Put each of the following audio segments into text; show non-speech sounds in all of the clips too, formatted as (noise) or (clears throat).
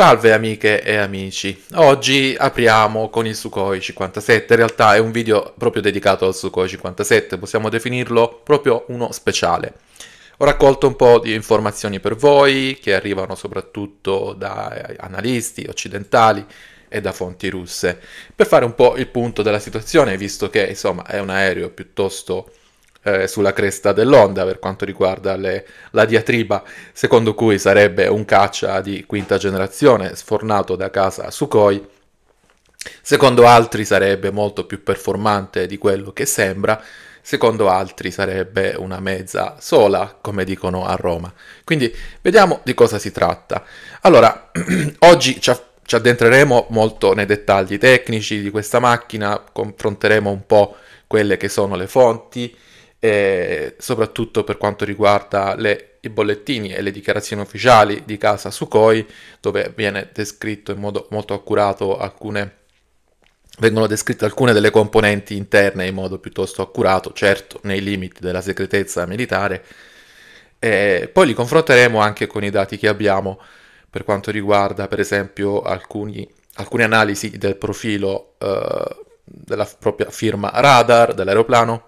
Salve amiche e amici, oggi apriamo con il Sukhoi 57, in realtà è un video proprio dedicato al Sukhoi 57, possiamo definirlo proprio uno speciale. Ho raccolto un po' di informazioni per voi che arrivano soprattutto da eh, analisti occidentali e da fonti russe, per fare un po' il punto della situazione, visto che insomma è un aereo piuttosto eh, sulla cresta dell'onda per quanto riguarda le, la diatriba, secondo cui sarebbe un caccia di quinta generazione sfornato da casa Sukhoi. Secondo altri sarebbe molto più performante di quello che sembra, secondo altri sarebbe una mezza sola, come dicono a Roma. Quindi vediamo di cosa si tratta. Allora, (clears throat) oggi ci, ci addentreremo molto nei dettagli tecnici di questa macchina, confronteremo un po' quelle che sono le fonti, eh, soprattutto per quanto riguarda le, i bollettini e le dichiarazioni ufficiali di casa Sukhoi, dove viene descritto in modo molto accurato alcune vengono descritte alcune delle componenti interne in modo piuttosto accurato, certo nei limiti della segretezza militare. E poi li confronteremo anche con i dati che abbiamo per quanto riguarda, per esempio, alcuni, alcune analisi del profilo eh, della propria firma radar dell'aeroplano,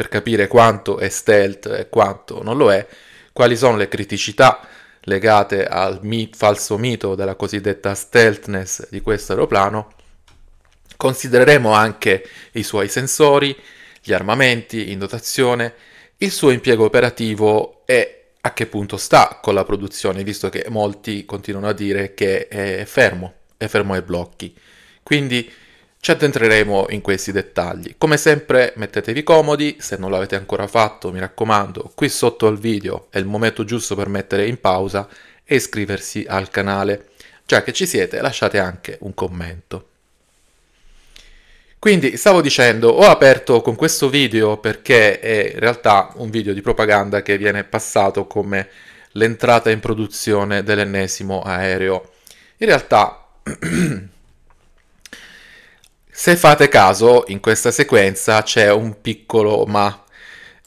per capire quanto è stealth e quanto non lo è, quali sono le criticità legate al mit- falso mito della cosiddetta stealthness di questo aeroplano. Considereremo anche i suoi sensori, gli armamenti in dotazione, il suo impiego operativo e a che punto sta con la produzione, visto che molti continuano a dire che è fermo, è fermo ai blocchi. Quindi ci addentreremo in questi dettagli. Come sempre mettetevi comodi, se non l'avete ancora fatto mi raccomando, qui sotto al video è il momento giusto per mettere in pausa e iscriversi al canale. Già che ci siete lasciate anche un commento. Quindi stavo dicendo, ho aperto con questo video perché è in realtà un video di propaganda che viene passato come l'entrata in produzione dell'ennesimo aereo. In realtà (clears throat) Se fate caso, in questa sequenza c'è un piccolo ma,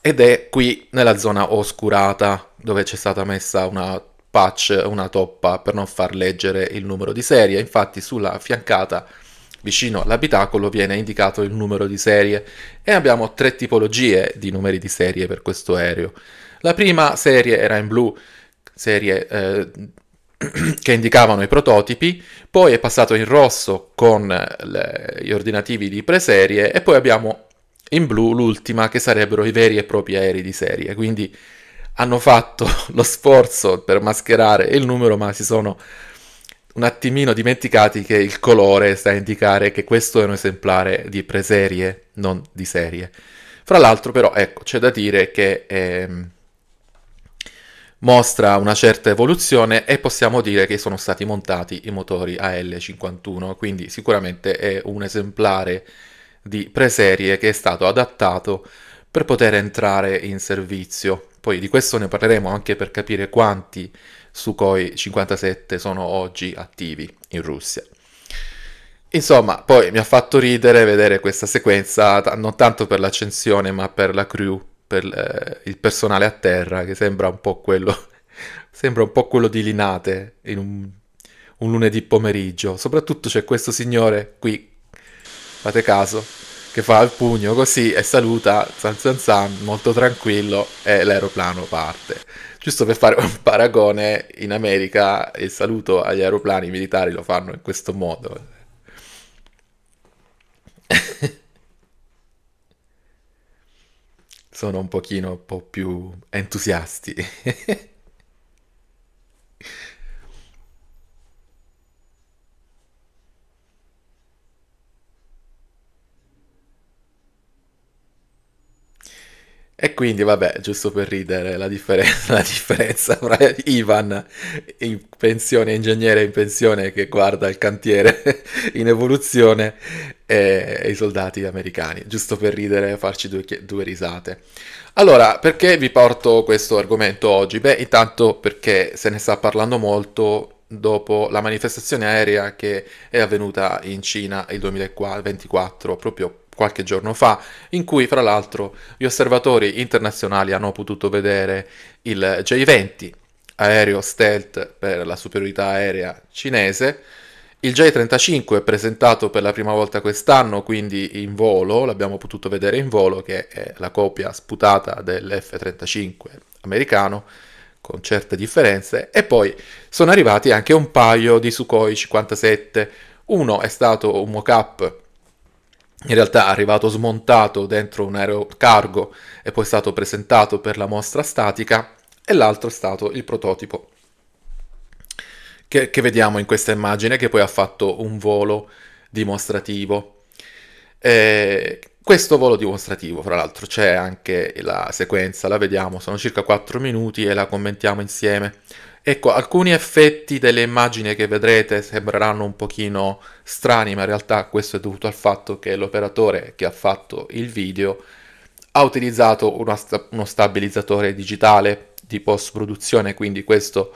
ed è qui nella zona oscurata, dove c'è stata messa una patch, una toppa, per non far leggere il numero di serie. Infatti sulla fiancata vicino all'abitacolo viene indicato il numero di serie e abbiamo tre tipologie di numeri di serie per questo aereo. La prima serie era in blu, serie eh, che indicavano i prototipi, poi è passato in rosso con eh, le, gli ordinativi di preserie e poi abbiamo in blu l'ultima che sarebbero i veri e propri aerei di serie, quindi hanno fatto (laughs) lo sforzo per mascherare il numero ma si sono un attimino dimenticati che il colore sta a indicare che questo è un esemplare di preserie, non di serie. Fra l'altro però ecco c'è da dire che... Ehm, mostra una certa evoluzione e possiamo dire che sono stati montati i motori AL51, quindi sicuramente è un esemplare di preserie che è stato adattato per poter entrare in servizio. Poi di questo ne parleremo anche per capire quanti Sukhoi 57 sono oggi attivi in Russia. Insomma, poi mi ha fatto ridere vedere questa sequenza non tanto per l'accensione ma per la crew per eh, il personale a terra, che sembra un po' quello, (laughs) sembra un po' quello di Linate in un, un lunedì pomeriggio. Soprattutto c'è questo signore qui, fate caso, che fa il pugno così e saluta San San San molto tranquillo e l'aeroplano parte. Giusto per fare un paragone, in America il saluto agli aeroplani militari lo fanno in questo modo. (laughs) sono un pochino un po' più entusiasti. (laughs) E quindi, vabbè, giusto per ridere, la, differen- (laughs) la differenza tra Ivan in pensione, ingegnere in pensione che guarda il cantiere (laughs) in evoluzione e, e i soldati americani, giusto per ridere e farci due, due risate. Allora, perché vi porto questo argomento oggi? Beh, intanto perché se ne sta parlando molto dopo la manifestazione aerea che è avvenuta in Cina il 2024, proprio qualche giorno fa, in cui fra l'altro gli osservatori internazionali hanno potuto vedere il J-20, aereo stealth per la superiorità aerea cinese, il J-35 presentato per la prima volta quest'anno, quindi in volo, l'abbiamo potuto vedere in volo, che è la copia sputata dell'F-35 americano, con certe differenze, e poi sono arrivati anche un paio di Sukhoi 57. Uno è stato un mock-up in realtà è arrivato smontato dentro un aereo cargo e poi è stato presentato per la mostra statica e l'altro è stato il prototipo che, che vediamo in questa immagine che poi ha fatto un volo dimostrativo. E questo volo dimostrativo, fra l'altro, c'è anche la sequenza, la vediamo, sono circa 4 minuti e la commentiamo insieme. Ecco, alcuni effetti delle immagini che vedrete sembreranno un pochino strani, ma in realtà questo è dovuto al fatto che l'operatore che ha fatto il video ha utilizzato sta- uno stabilizzatore digitale di post-produzione, quindi questo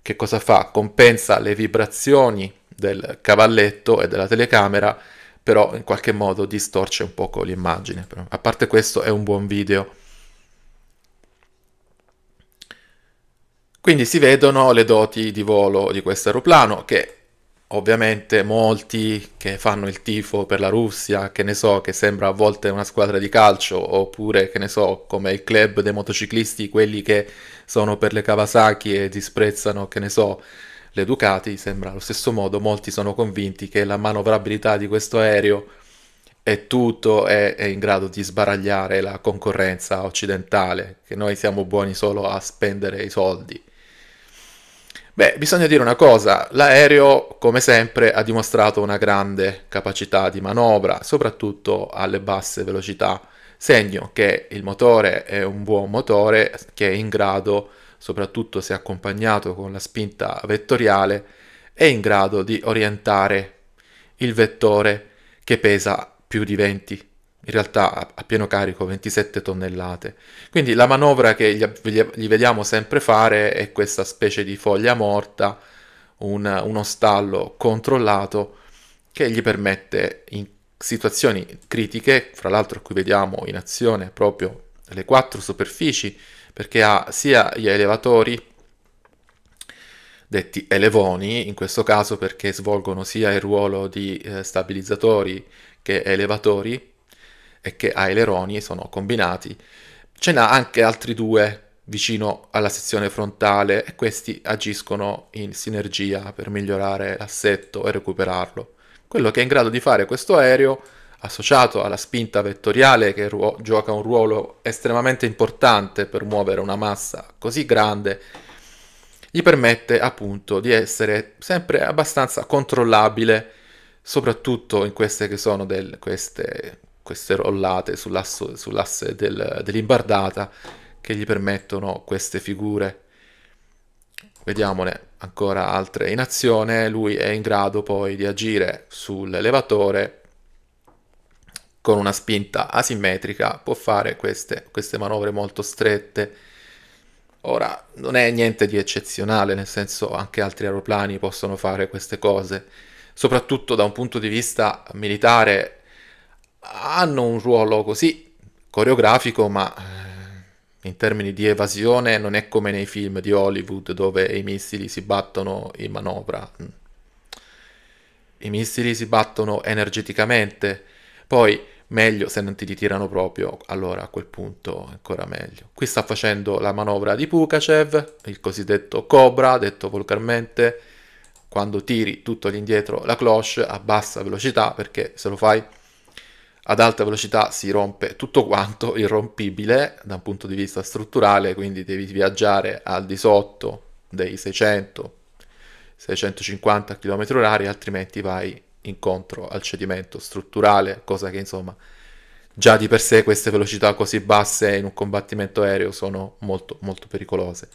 che cosa fa? Compensa le vibrazioni del cavalletto e della telecamera, però in qualche modo distorce un poco l'immagine. A parte questo è un buon video. Quindi si vedono le doti di volo di questo aeroplano che ovviamente molti che fanno il tifo per la Russia, che ne so, che sembra a volte una squadra di calcio, oppure che ne so, come il club dei motociclisti, quelli che sono per le Kawasaki e disprezzano, che ne so, le Ducati, sembra allo stesso modo, molti sono convinti che la manovrabilità di questo aereo è tutto, è, è in grado di sbaragliare la concorrenza occidentale, che noi siamo buoni solo a spendere i soldi. Beh, bisogna dire una cosa, l'aereo come sempre ha dimostrato una grande capacità di manovra, soprattutto alle basse velocità, segno che il motore è un buon motore che è in grado, soprattutto se accompagnato con la spinta vettoriale, è in grado di orientare il vettore che pesa più di 20 in realtà a pieno carico 27 tonnellate. Quindi la manovra che gli, vediamo sempre fare è questa specie di foglia morta, un, uno stallo controllato che gli permette in situazioni critiche, fra l'altro qui vediamo in azione proprio le quattro superfici, perché ha sia gli elevatori, detti elevoni, in questo caso perché svolgono sia il ruolo di eh, stabilizzatori che elevatori, e che ha aileroni, sono combinati. Ce n'ha anche altri due vicino alla sezione frontale e questi agiscono in sinergia per migliorare l'assetto e recuperarlo. Quello che è in grado di fare questo aereo, associato alla spinta vettoriale che ruo- gioca un ruolo estremamente importante per muovere una massa così grande, gli permette appunto di essere sempre abbastanza controllabile, soprattutto in queste che sono delle, queste queste rollate sull'asso, sull'asse del, dell'imbardata che gli permettono queste figure. Vediamone ancora altre in azione, lui è in grado poi di agire sull'elevatore con una spinta asimmetrica, può fare queste, queste manovre molto strette. Ora, non è niente di eccezionale, nel senso anche altri aeroplani possono fare queste cose. Soprattutto da un punto di vista militare hanno un ruolo così coreografico, ma eh, in termini di evasione non è come nei film di Hollywood dove i missili si battono in manovra. I missili si battono energeticamente, poi meglio se non ti ritirano proprio, allora a quel punto ancora meglio. Qui sta facendo la manovra di Pukachev, il cosiddetto Cobra, detto volgarmente, quando tiri tutto all'indietro la cloche a bassa velocità, perché se lo fai ad alta velocità si rompe tutto quanto, irrompibile da un punto di vista strutturale, quindi devi viaggiare al di sotto dei 600 650 km h altrimenti vai incontro al cedimento strutturale, cosa che insomma già di per sé queste velocità così basse in un combattimento aereo sono molto molto pericolose.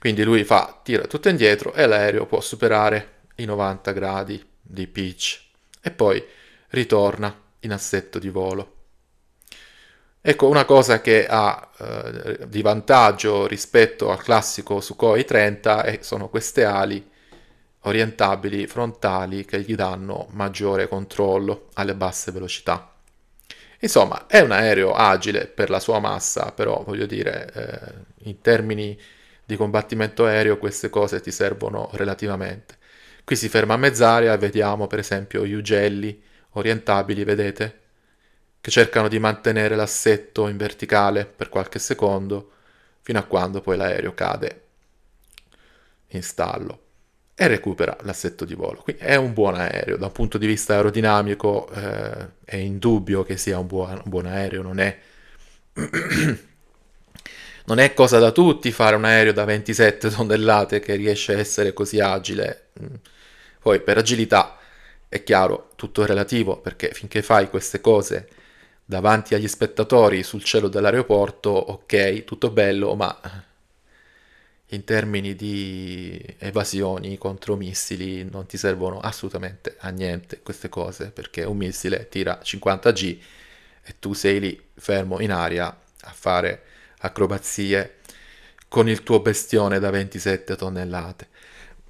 Quindi lui fa, tira tutto indietro e l'aereo può superare i 90 gradi di pitch e poi ritorna in assetto di volo. Ecco, una cosa che ha eh, di vantaggio rispetto al classico Sukhoi 30 è, sono queste ali orientabili frontali che gli danno maggiore controllo alle basse velocità. Insomma, è un aereo agile per la sua massa, però voglio dire, eh, in termini di combattimento aereo queste cose ti servono relativamente. Qui si ferma a mezz'aria e vediamo per esempio gli ugelli orientabili, vedete, che cercano di mantenere l'assetto in verticale per qualche secondo fino a quando poi l'aereo cade in stallo e recupera l'assetto di volo. Quindi è un buon aereo, da un punto di vista aerodinamico eh, è indubbio che sia un buon, un buon aereo, non è... (clears throat) non è cosa da tutti fare un aereo da 27 tonnellate che riesce a essere così agile. Mm. Poi per agilità è chiaro, tutto è relativo, perché finché fai queste cose davanti agli spettatori sul cielo dell'aeroporto, ok, tutto bello, ma in termini di evasioni contro missili non ti servono assolutamente a niente queste cose perché un missile tira 50 G e tu sei lì fermo in aria a fare acrobazie con il tuo bestione da 27 tonnellate.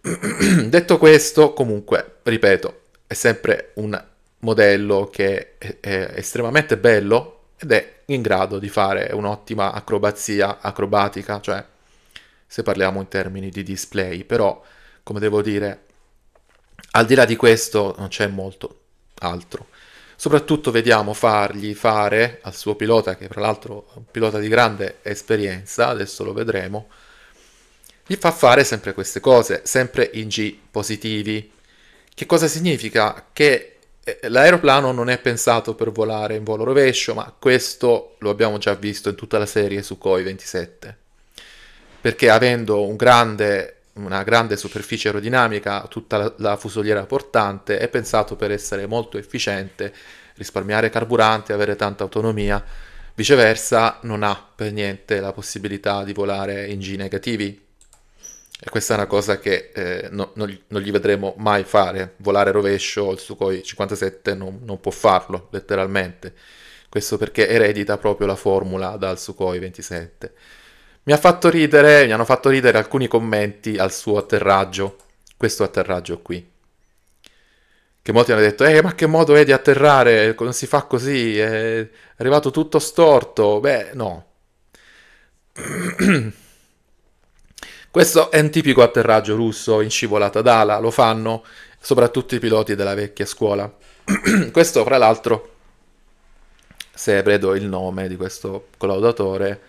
(clears throat) Detto questo, comunque, ripeto, è sempre un modello che è, è estremamente bello ed è in grado di fare un'ottima acrobazia acrobatica, cioè se parliamo in termini di display, però come devo dire, al di là di questo non c'è molto altro. Soprattutto vediamo fargli fare al suo pilota, che tra l'altro è un pilota di grande esperienza, adesso lo vedremo, gli fa fare sempre queste cose, sempre in G positivi, che cosa significa? Che eh, l'aeroplano non è pensato per volare in volo rovescio, ma questo lo abbiamo già visto in tutta la serie su COI 27. Perché avendo un grande, una grande superficie aerodinamica, tutta la, la fusoliera portante, è pensato per essere molto efficiente, risparmiare carburante, avere tanta autonomia. Viceversa, non ha per niente la possibilità di volare in G negativi, e questa è una cosa che eh, no, non, non, gli vedremo mai fare. Volare rovescio, il Sukhoi 57 non, non, può farlo, letteralmente. Questo perché eredita proprio la formula dal Sukhoi 27. Mi, ha fatto ridere, mi hanno fatto ridere alcuni commenti al suo atterraggio, questo atterraggio qui. Che molti hanno detto, eh ma che modo è di atterrare, non si fa così, è arrivato tutto storto. Beh, no. (clears throat) Questo è un tipico atterraggio russo in scivolata d'ala, lo fanno soprattutto i piloti della vecchia scuola. (clears throat) questo, fra l'altro, se vedo il nome di questo collaudatore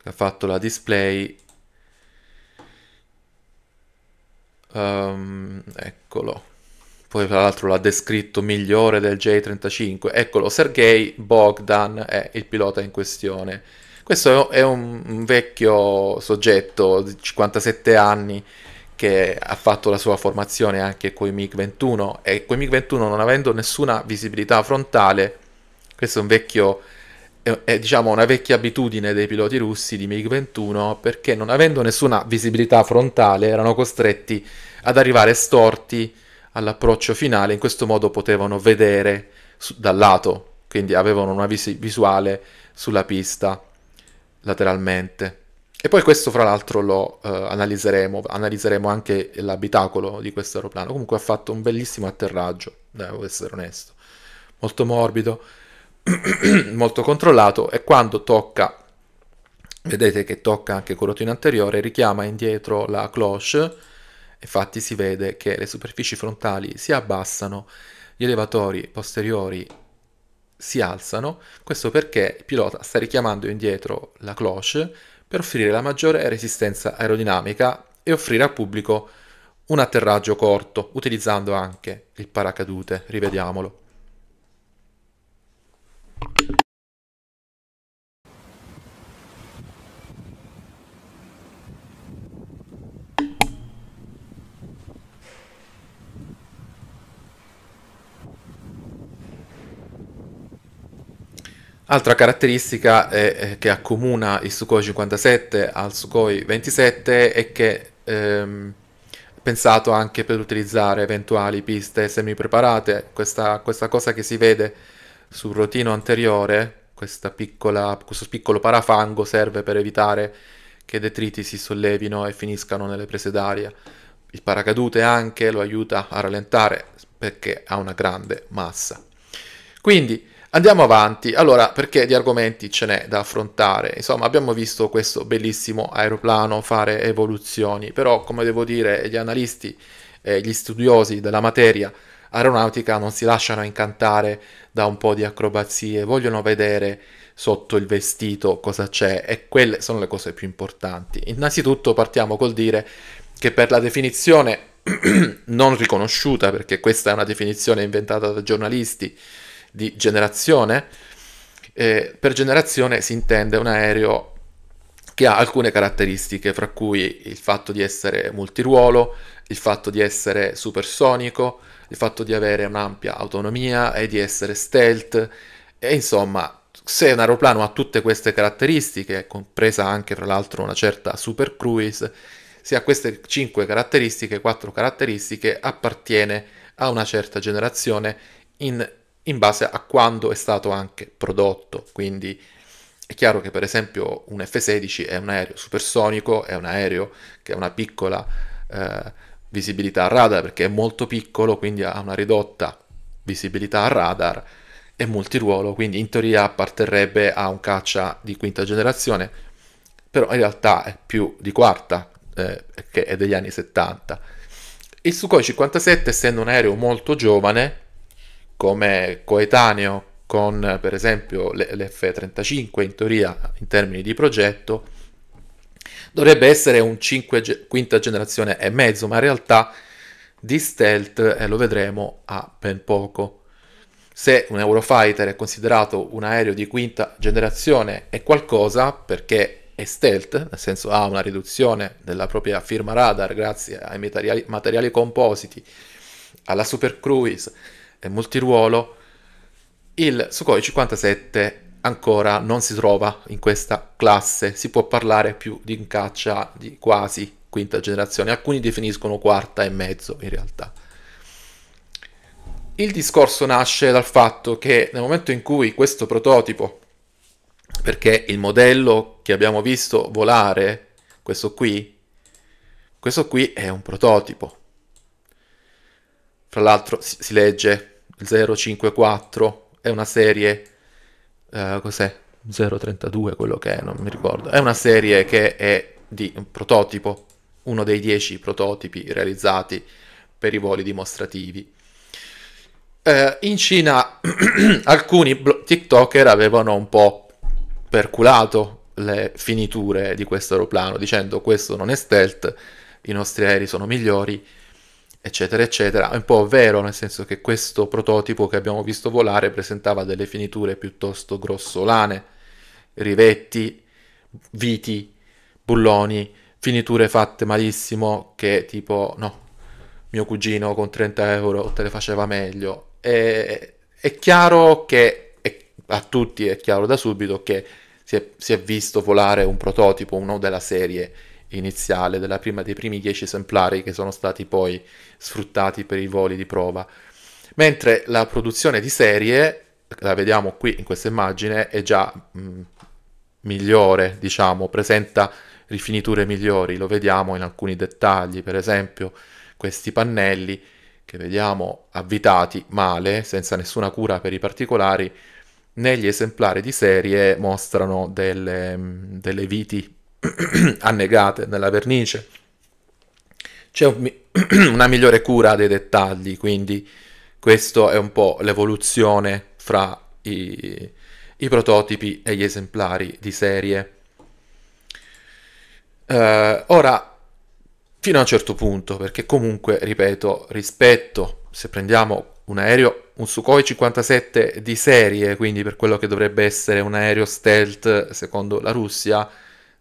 che ha fatto la display, um, eccolo. Poi, tra l'altro, l'ha descritto migliore del J35. Eccolo, Sergei Bogdan è il pilota in questione questo è un, vecchio soggetto di 57 anni che ha fatto la sua formazione anche con i MiG-21 e con i MiG-21 non avendo nessuna visibilità frontale, questo è un vecchio è, diciamo una vecchia abitudine dei piloti russi di MiG-21 perché non avendo nessuna visibilità frontale erano costretti ad arrivare storti all'approccio finale, in questo modo potevano vedere su, dal lato, quindi avevano una vis- visuale sulla pista lateralmente. E poi questo fra l'altro lo eh, analizzeremo, analizzeremo anche l'abitacolo di questo aeroplano. Comunque ha fatto un bellissimo atterraggio, devo essere onesto. Molto morbido, (clears throat) molto controllato e quando tocca, vedete che tocca anche il corotino anteriore, richiama indietro la cloche, infatti si vede che le superfici frontali si abbassano, gli elevatori posteriori si alzano, questo perché il pilota sta richiamando indietro la cloche per offrire la maggiore resistenza aerodinamica e offrire al pubblico un atterraggio corto, utilizzando anche il paracadute, rivediamolo. Altra caratteristica è, che accomuna il Sukhoi 57 al Sukhoi 27 è che ehm, è pensato anche per utilizzare eventuali piste semi-preparate, questa, questa, cosa che si vede sul rotino anteriore, piccola, questo piccolo parafango serve per evitare che detriti si sollevino e finiscano nelle prese d'aria. Il paracadute anche lo aiuta a rallentare perché ha una grande massa. Quindi, Andiamo avanti, allora perché di argomenti ce n'è da affrontare, insomma abbiamo visto questo bellissimo aeroplano fare evoluzioni, però come devo dire gli analisti, eh, gli studiosi della materia aeronautica non si lasciano incantare da un po' di acrobazie, vogliono vedere sotto il vestito cosa c'è e quelle sono le cose più importanti. Innanzitutto partiamo col dire che per la definizione (clears throat) non riconosciuta, perché questa è una definizione inventata da giornalisti, di generazione. Eh, per generazione si intende un aereo che ha alcune caratteristiche, fra cui il fatto di essere multiruolo, il fatto di essere supersonico, il fatto di avere un'ampia autonomia e di essere stealth, e insomma, se un aeroplano ha tutte queste caratteristiche, compresa anche fra l'altro una certa super cruise, se ha queste 5 caratteristiche, 4 caratteristiche, appartiene a una certa generazione in in base a quando è stato anche prodotto. Quindi è chiaro che per esempio un F-16 è un aereo supersonico, è un aereo che ha una piccola eh, visibilità radar perché è molto piccolo, quindi ha una ridotta visibilità a radar e multiruolo, quindi in teoria apparterrebbe a un caccia di quinta generazione, però in realtà è più di quarta, eh, che è degli anni 70. Il Sukhoi 57, essendo un aereo molto giovane, come coetaneo con per esempio l'F-35 in teoria in termini di progetto, dovrebbe essere un 5 quinta generazione e mezzo, ma in realtà di stealth eh, lo vedremo a ben poco. Se un Eurofighter è considerato un aereo di quinta generazione è qualcosa perché è stealth, nel senso ha una riduzione della propria firma radar grazie ai materiali, materiali compositi, alla Super Cruise, eh, multiruolo, il Sukhoi 57 ancora non si trova in questa classe, si può parlare più di un caccia di quasi quinta generazione, alcuni definiscono quarta e mezzo in realtà. Il discorso nasce dal fatto che nel momento in cui questo prototipo, perché il modello che abbiamo visto volare, questo qui, questo qui è un prototipo, fra l'altro si, si legge 054, è una serie... Eh, cos'è? 032 quello che è, non mi ricordo. È una serie che è di un prototipo, uno dei dieci prototipi realizzati per i voli dimostrativi. Eh, in Cina (clears throat) alcuni TikToker avevano un po' perculato le finiture di questo aeroplano dicendo questo non è stealth, i nostri aerei sono migliori eccetera, eccetera. È un po' vero, nel senso che questo prototipo che abbiamo visto volare presentava delle finiture piuttosto grossolane, rivetti, viti, bulloni, finiture fatte malissimo che tipo, no, mio cugino con 30 euro te le faceva meglio. E, è chiaro che, è, a tutti è chiaro da subito che si è, si è visto volare un prototipo, uno della serie iniziale, prima, dei primi 10 esemplari che sono stati poi sfruttati per i voli di prova. Mentre la produzione di serie, la vediamo qui in questa immagine, è già mh, mm, migliore, diciamo, presenta rifiniture migliori, lo vediamo in alcuni dettagli, per esempio questi pannelli che vediamo avvitati male, senza nessuna cura per i particolari, negli esemplari di serie mostrano delle, mm, delle viti (clears throat) annegate nella vernice. C'è un, (clears throat) una migliore cura dei dettagli, quindi questo è un po' l'evoluzione fra i, i prototipi e gli esemplari di serie. Eh, ora, fino a un certo punto, perché comunque, ripeto, rispetto, se prendiamo un aereo, un Sukhoi 57 di serie, quindi per quello che dovrebbe essere un aereo stealth secondo la Russia,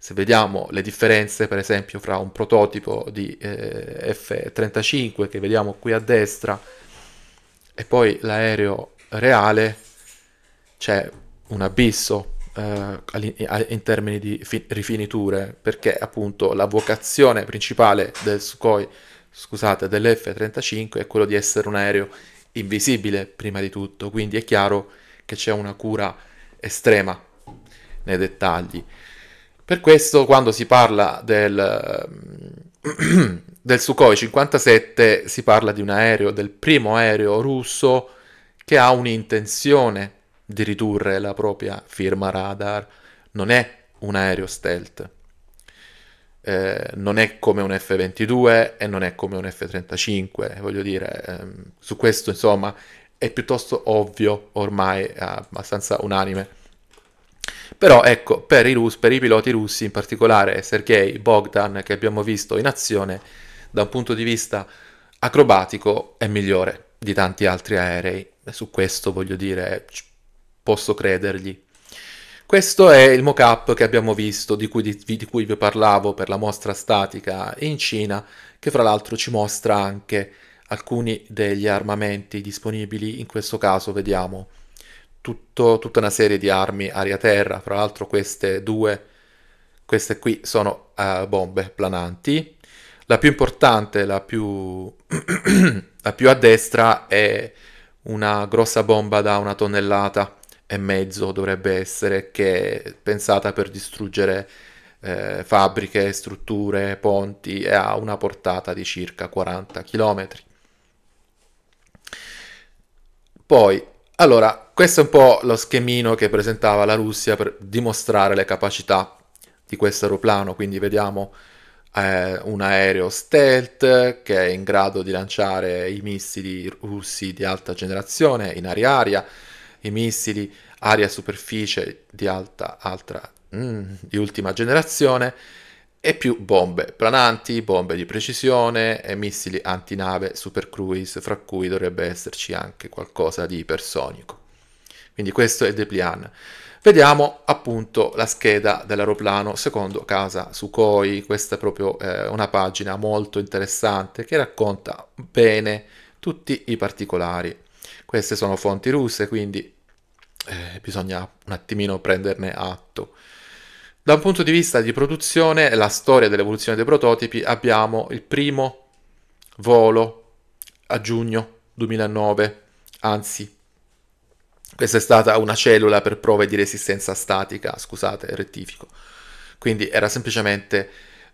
se vediamo le differenze per esempio fra un prototipo di eh, F-35 che vediamo qui a destra e poi l'aereo reale c'è un abisso eh, in termini di fi- rifiniture perché appunto la vocazione principale del Sukhoi scusate dell'F-35 è quello di essere un aereo invisibile prima di tutto quindi è chiaro che c'è una cura estrema nei dettagli per questo quando si parla del, del Sukhoi 57 si parla di un aereo, del primo aereo russo che ha un'intenzione di ridurre la propria firma radar. Non è un aereo stealth. Eh, non è come un F-22 e non è come un F-35, voglio dire, ehm, su questo insomma è piuttosto ovvio ormai, è abbastanza unanime però ecco, per i, rus- per i piloti russi, in particolare Sergei Bogdan, che abbiamo visto in azione, da un punto di vista acrobatico è migliore di tanti altri aerei. Su questo voglio dire, posso credergli. Questo è il mock-up che abbiamo visto, di cui, di, di cui, vi parlavo per la mostra statica in Cina, che fra l'altro ci mostra anche alcuni degli armamenti disponibili. In questo caso vediamo tutto, tutta una serie di armi aria-terra, Tra l'altro queste due, queste qui sono uh, bombe plananti. La più importante, la più, (clears throat) la più a destra è una grossa bomba da una tonnellata e mezzo dovrebbe essere, che è pensata per distruggere eh, fabbriche, strutture, ponti e ha una portata di circa 40 km. Poi allora, questo è un po' lo schemino che presentava la Russia per dimostrare le capacità di questo aeroplano, quindi vediamo eh, un aereo stealth che è in grado di lanciare i missili russi di alta generazione in aria-aria, i missili aria-superficie di, alta, altra, mm, di ultima generazione, e più bombe plananti, bombe di precisione e missili antinave Super Cruise, fra cui dovrebbe esserci anche qualcosa di ipersonico. Quindi questo è il Deplian. Vediamo appunto la scheda dell'aeroplano secondo casa Sukhoi, questa è proprio eh, una pagina molto interessante che racconta bene tutti i particolari. Queste sono fonti russe, quindi eh, bisogna un attimino prenderne atto. Da un punto di vista di produzione, e la storia dell'evoluzione dei prototipi, abbiamo il primo volo a giugno 2009, anzi, questa è stata una cellula per prove di resistenza statica, scusate, rettifico. Quindi era semplicemente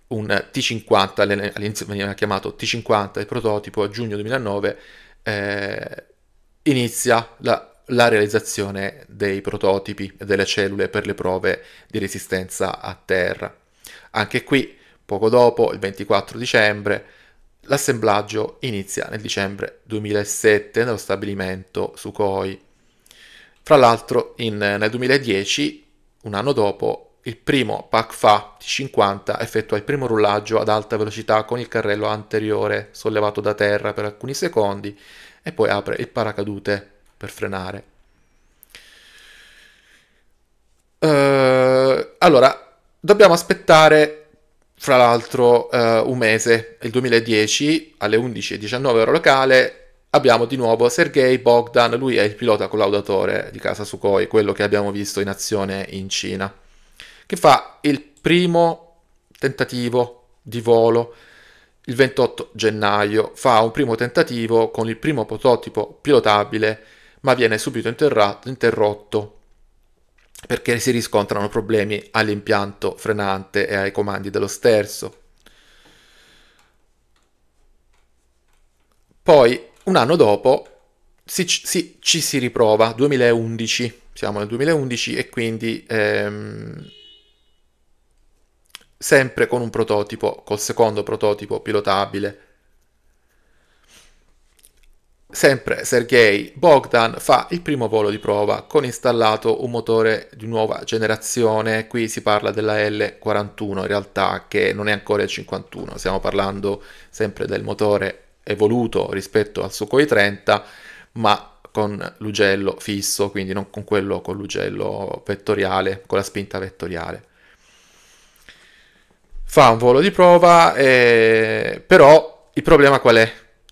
un T50, all'inizio veniva chiamato T50, il prototipo a giugno 2009, eh, inizia la la realizzazione dei prototipi e delle cellule per le prove di resistenza a terra. Anche qui, poco dopo, il 24 dicembre, l'assemblaggio inizia nel dicembre 2007 nello stabilimento Sukhoi. Fra l'altro, in, nel 2010, un anno dopo, il primo PACFA T50 effettua il primo rullaggio ad alta velocità con il carrello anteriore sollevato da terra per alcuni secondi e poi apre il paracadute per frenare. Uh, allora, dobbiamo aspettare, fra l'altro, uh, un mese, il 2010, alle 11.19 ora locale, abbiamo di nuovo Sergei Bogdan, lui è il pilota collaudatore di casa Sukhoi, quello che abbiamo visto in azione in Cina, che fa il primo tentativo di volo il 28 gennaio, fa un primo tentativo con il primo prototipo pilotabile ma viene subito interrotto perché si riscontrano problemi all'impianto frenante e ai comandi dello sterzo. Poi, un anno dopo, si, si, ci si riprova, 2011, siamo nel 2011 e quindi ehm, sempre con un prototipo, col secondo prototipo pilotabile Sempre Sergei Bogdan fa il primo volo di prova con installato un motore di nuova generazione, qui si parla della L41 in realtà che non è ancora il 51, stiamo parlando sempre del motore evoluto rispetto al Sukhoi 30 ma con l'ugello fisso, quindi non con quello con l'ugello vettoriale, con la spinta vettoriale. Fa un volo di prova, eh, però il problema qual è?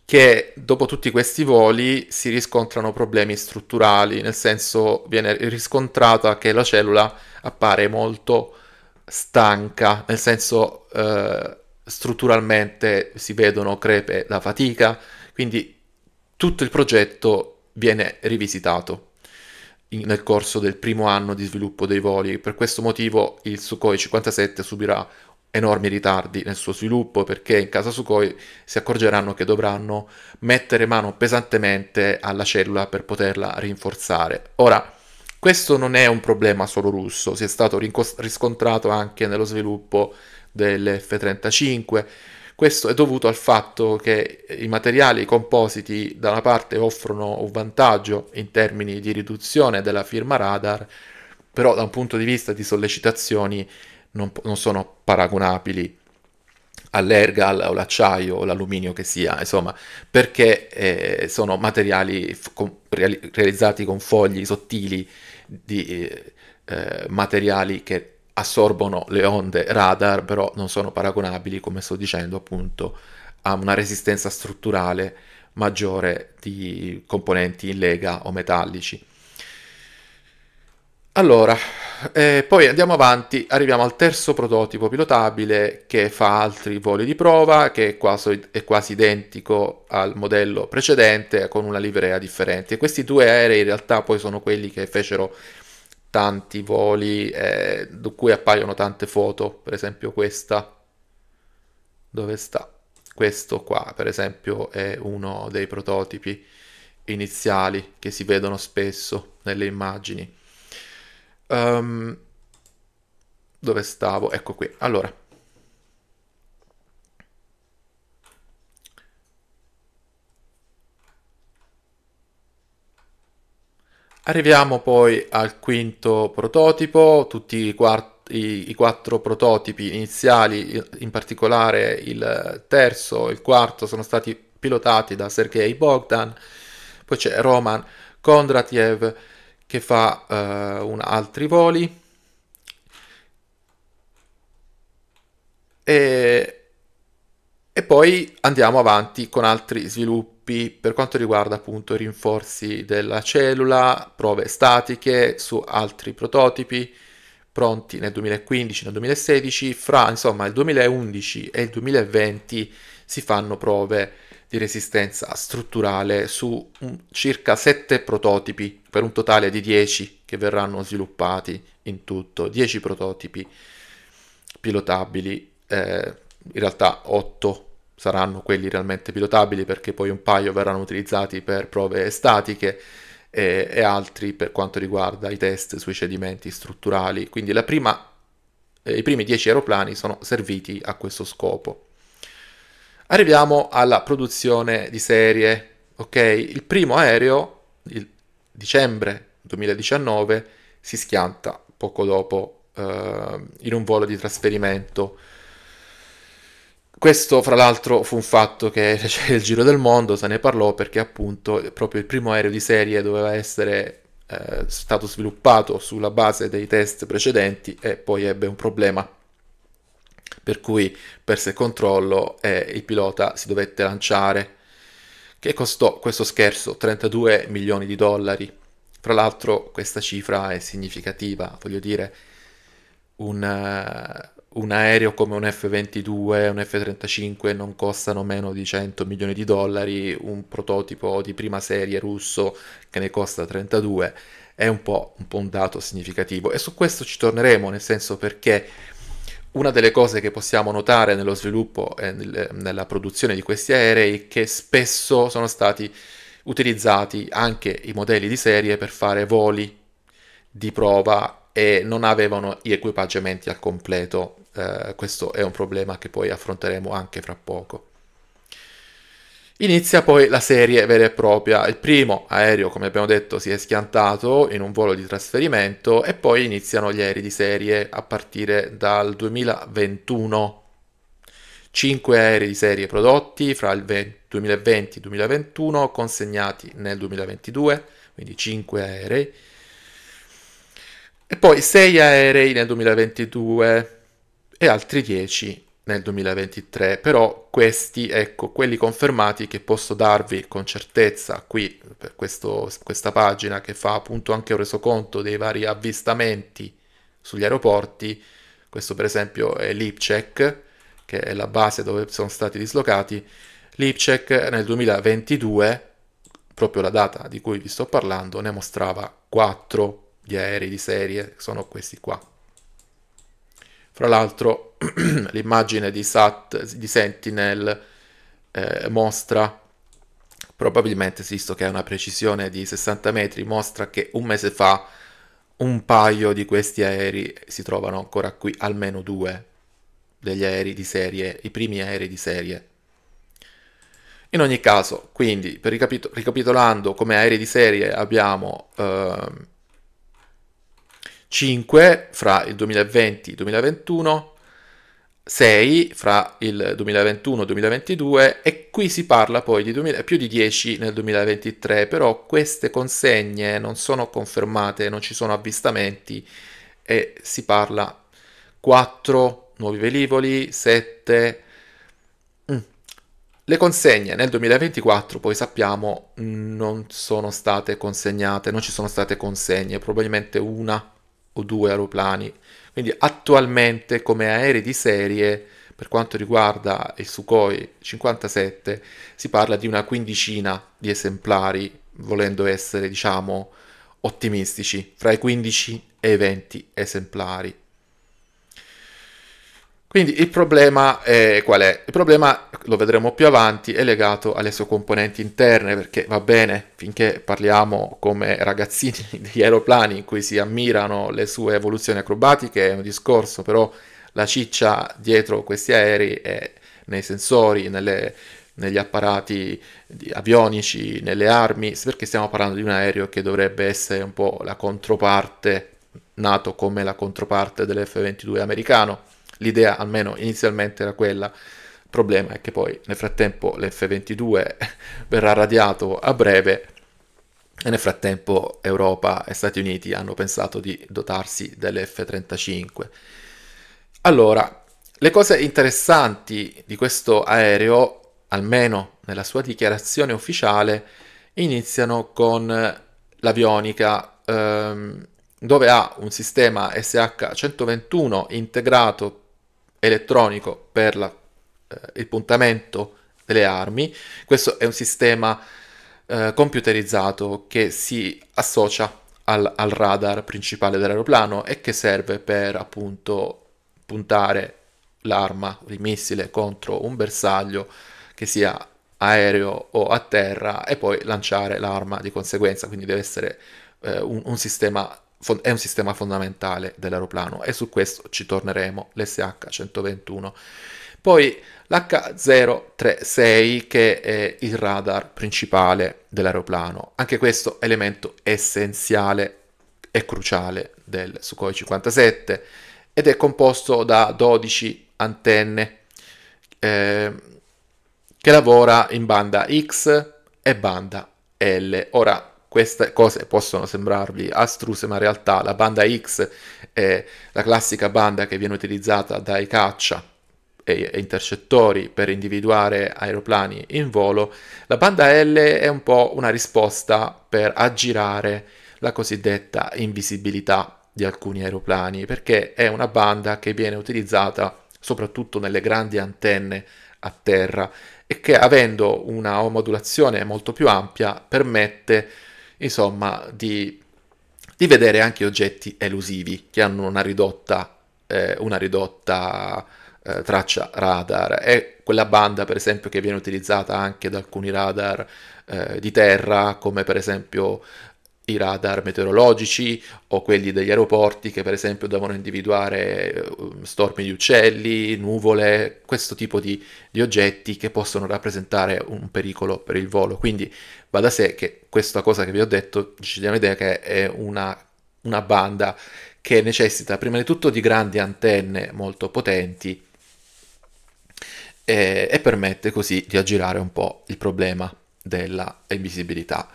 che dopo tutti questi voli si riscontrano problemi strutturali, nel senso viene riscontrata che la cellula appare molto stanca, nel senso eh, strutturalmente si vedono crepe da fatica, quindi tutto il progetto viene rivisitato in, nel corso del primo anno di sviluppo dei voli. Per questo motivo il Sukhoi 57 subirà enormi ritardi nel suo sviluppo perché in casa Sukhoi si accorgeranno che dovranno mettere mano pesantemente alla cellula per poterla rinforzare. Ora, questo non è un problema solo russo, si è stato riscontrato anche nello sviluppo dell'F-35. Questo è dovuto al fatto che i materiali compositi da una parte offrono un vantaggio in termini di riduzione della firma radar, però da un punto di vista di sollecitazioni non, non sono paragonabili all'ergal o l'acciaio o l'alluminio che sia, insomma, perché eh, sono materiali f- con, reali- realizzati con fogli sottili di eh, eh, materiali che assorbono le onde radar, però non sono paragonabili, come sto dicendo, appunto, a una resistenza strutturale maggiore di componenti in lega o metallici. Allora, eh, poi andiamo avanti, arriviamo al terzo prototipo pilotabile che fa altri voli di prova, che è quasi, è quasi, identico al modello precedente con una livrea differente. Questi due aerei in realtà poi sono quelli che fecero tanti voli, eh, di cui appaiono tante foto, per esempio questa, dove sta? Questo qua, per esempio, è uno dei prototipi iniziali che si vedono spesso nelle immagini. Um, dove stavo? Ecco qui. Allora. Arriviamo poi al quinto prototipo, tutti i, quart- i, i quattro prototipi iniziali, in particolare il terzo e il quarto, sono stati pilotati da Sergei Bogdan, poi c'è Roman Kondratiev, che fa eh, un, altri voli e, e, poi andiamo avanti con altri sviluppi per quanto riguarda appunto i rinforzi della cellula, prove statiche su altri prototipi pronti nel 2015, nel 2016, fra insomma il 2011 e il 2020 si fanno prove di resistenza strutturale su circa 7 prototipi per un totale di 10 che verranno sviluppati in tutto, 10 prototipi pilotabili, eh, in realtà 8 saranno quelli realmente pilotabili perché poi un paio verranno utilizzati per prove statiche e, e altri per quanto riguarda i test sui cedimenti strutturali, quindi prima, eh, i primi 10 aeroplani sono serviti a questo scopo. Arriviamo alla produzione di serie, ok? Il primo aereo, il dicembre 2019, si schianta poco dopo eh, in un volo di trasferimento. Questo, fra l'altro, fu un fatto che fece (laughs) il giro del mondo, se ne parlò perché appunto proprio il primo aereo di serie doveva essere eh, stato sviluppato sulla base dei test precedenti e poi ebbe un problema per cui perse il controllo e eh, il pilota si dovette lanciare, che costò questo scherzo 32 milioni di dollari. Fra l'altro questa cifra è significativa, voglio dire, un, eh, un aereo come un F-22, un F-35 non costano meno di 100 milioni di dollari, un prototipo di prima serie russo che ne costa 32 è un po', un po' un dato significativo e su questo ci torneremo, nel senso perché una delle cose che possiamo notare nello sviluppo e nel, nella produzione di questi aerei è che spesso sono stati utilizzati anche i modelli di serie per fare voli di prova e non avevano gli equipaggiamenti al completo. Eh, questo è un problema che poi affronteremo anche fra poco. Inizia poi la serie vera e propria. Il primo aereo, come abbiamo detto, si è schiantato in un volo di trasferimento e poi iniziano gli aerei di serie a partire dal 2021. 5 aerei di serie prodotti fra il 2020 e il 2021, consegnati nel 2022, quindi 5 aerei. E poi 6 aerei nel 2022 e altri 10 nel 2023, però questi, ecco, quelli confermati che posso darvi con certezza qui per questo, questa pagina che fa appunto anche un resoconto dei vari avvistamenti sugli aeroporti, questo per esempio è l'IPCEC che è la base dove sono stati dislocati, l'IPCEC nel 2022, proprio la data di cui vi sto parlando, ne mostrava 4 di aerei di serie, sono questi qua. Fra l'altro (clears throat) l'immagine di, Sat, di Sentinel eh, mostra, probabilmente visto che ha una precisione di 60 metri, mostra che un mese fa un paio di questi aerei si trovano ancora qui, almeno due degli aerei di serie, i primi aerei di serie. In ogni caso, quindi, per ricapito- ricapitolando, come aerei di serie abbiamo ehm, 5 fra il 2020 e il 2021, 6 fra il 2021 e il 2022 e qui si parla poi di 2000, più di 10 nel 2023, però queste consegne non sono confermate, non ci sono avvistamenti e si parla 4 nuovi velivoli, 7 mm. le consegne nel 2024 poi sappiamo non sono state consegnate, non ci sono state consegne, probabilmente una o due aeroplani quindi attualmente come aerei di serie, per quanto riguarda il Sukhoi 57, si parla di una quindicina di esemplari, volendo essere, diciamo, ottimistici, fra i 15 e i 20 esemplari quindi il problema è qual è? Il problema, lo vedremo più avanti, è legato alle sue componenti interne, perché va bene, finché parliamo come ragazzini (laughs) di aeroplani in cui si ammirano le sue evoluzioni acrobatiche, è un discorso, però la ciccia dietro questi aerei è nei sensori, nelle, negli apparati avionici, nelle armi, perché stiamo parlando di un aereo che dovrebbe essere un po' la controparte, nato come la controparte dell'F-22 americano l'idea almeno inizialmente era quella. Il problema è che poi nel frattempo l'F22 (laughs) verrà radiato a breve e nel frattempo Europa e Stati Uniti hanno pensato di dotarsi dell'F35. Allora, le cose interessanti di questo aereo, almeno nella sua dichiarazione ufficiale, iniziano con l'avionica, ehm, dove ha un sistema SH121 integrato elettronico per la, eh, il puntamento delle armi. Questo è un sistema eh, computerizzato che si associa al, al radar principale dell'aeroplano e che serve per appunto puntare l'arma, il missile contro un bersaglio che sia aereo o a terra e poi lanciare l'arma di conseguenza, quindi deve essere eh, un, un, sistema è un sistema fondamentale dell'aeroplano e su questo ci torneremo, l'SH-121. Poi l'H036 che è il radar principale dell'aeroplano, anche questo elemento essenziale e cruciale del Sukhoi 57 ed è composto da 12 antenne eh, che lavora in banda X e banda L. Ora queste cose possono sembrarvi astruse, ma in realtà la banda X è la classica banda che viene utilizzata dai caccia e, intercettori per individuare aeroplani in volo. La banda L è un po' una risposta per aggirare la cosiddetta invisibilità di alcuni aeroplani, perché è una banda che viene utilizzata soprattutto nelle grandi antenne a terra e che avendo una modulazione molto più ampia permette insomma, di, di vedere anche oggetti elusivi che hanno una ridotta, eh, una ridotta eh, traccia radar. È quella banda, per esempio, che viene utilizzata anche da alcuni radar eh, di terra, come per esempio i radar meteorologici o quelli degli aeroporti che per esempio devono individuare eh, stormi di uccelli, nuvole, questo tipo di, di, oggetti che possono rappresentare un pericolo per il volo. Quindi va da sé che questa cosa che vi ho detto ci diamo idea che è una, una banda che necessita prima di tutto di grandi antenne molto potenti e, eh, e permette così di aggirare un po' il problema della invisibilità.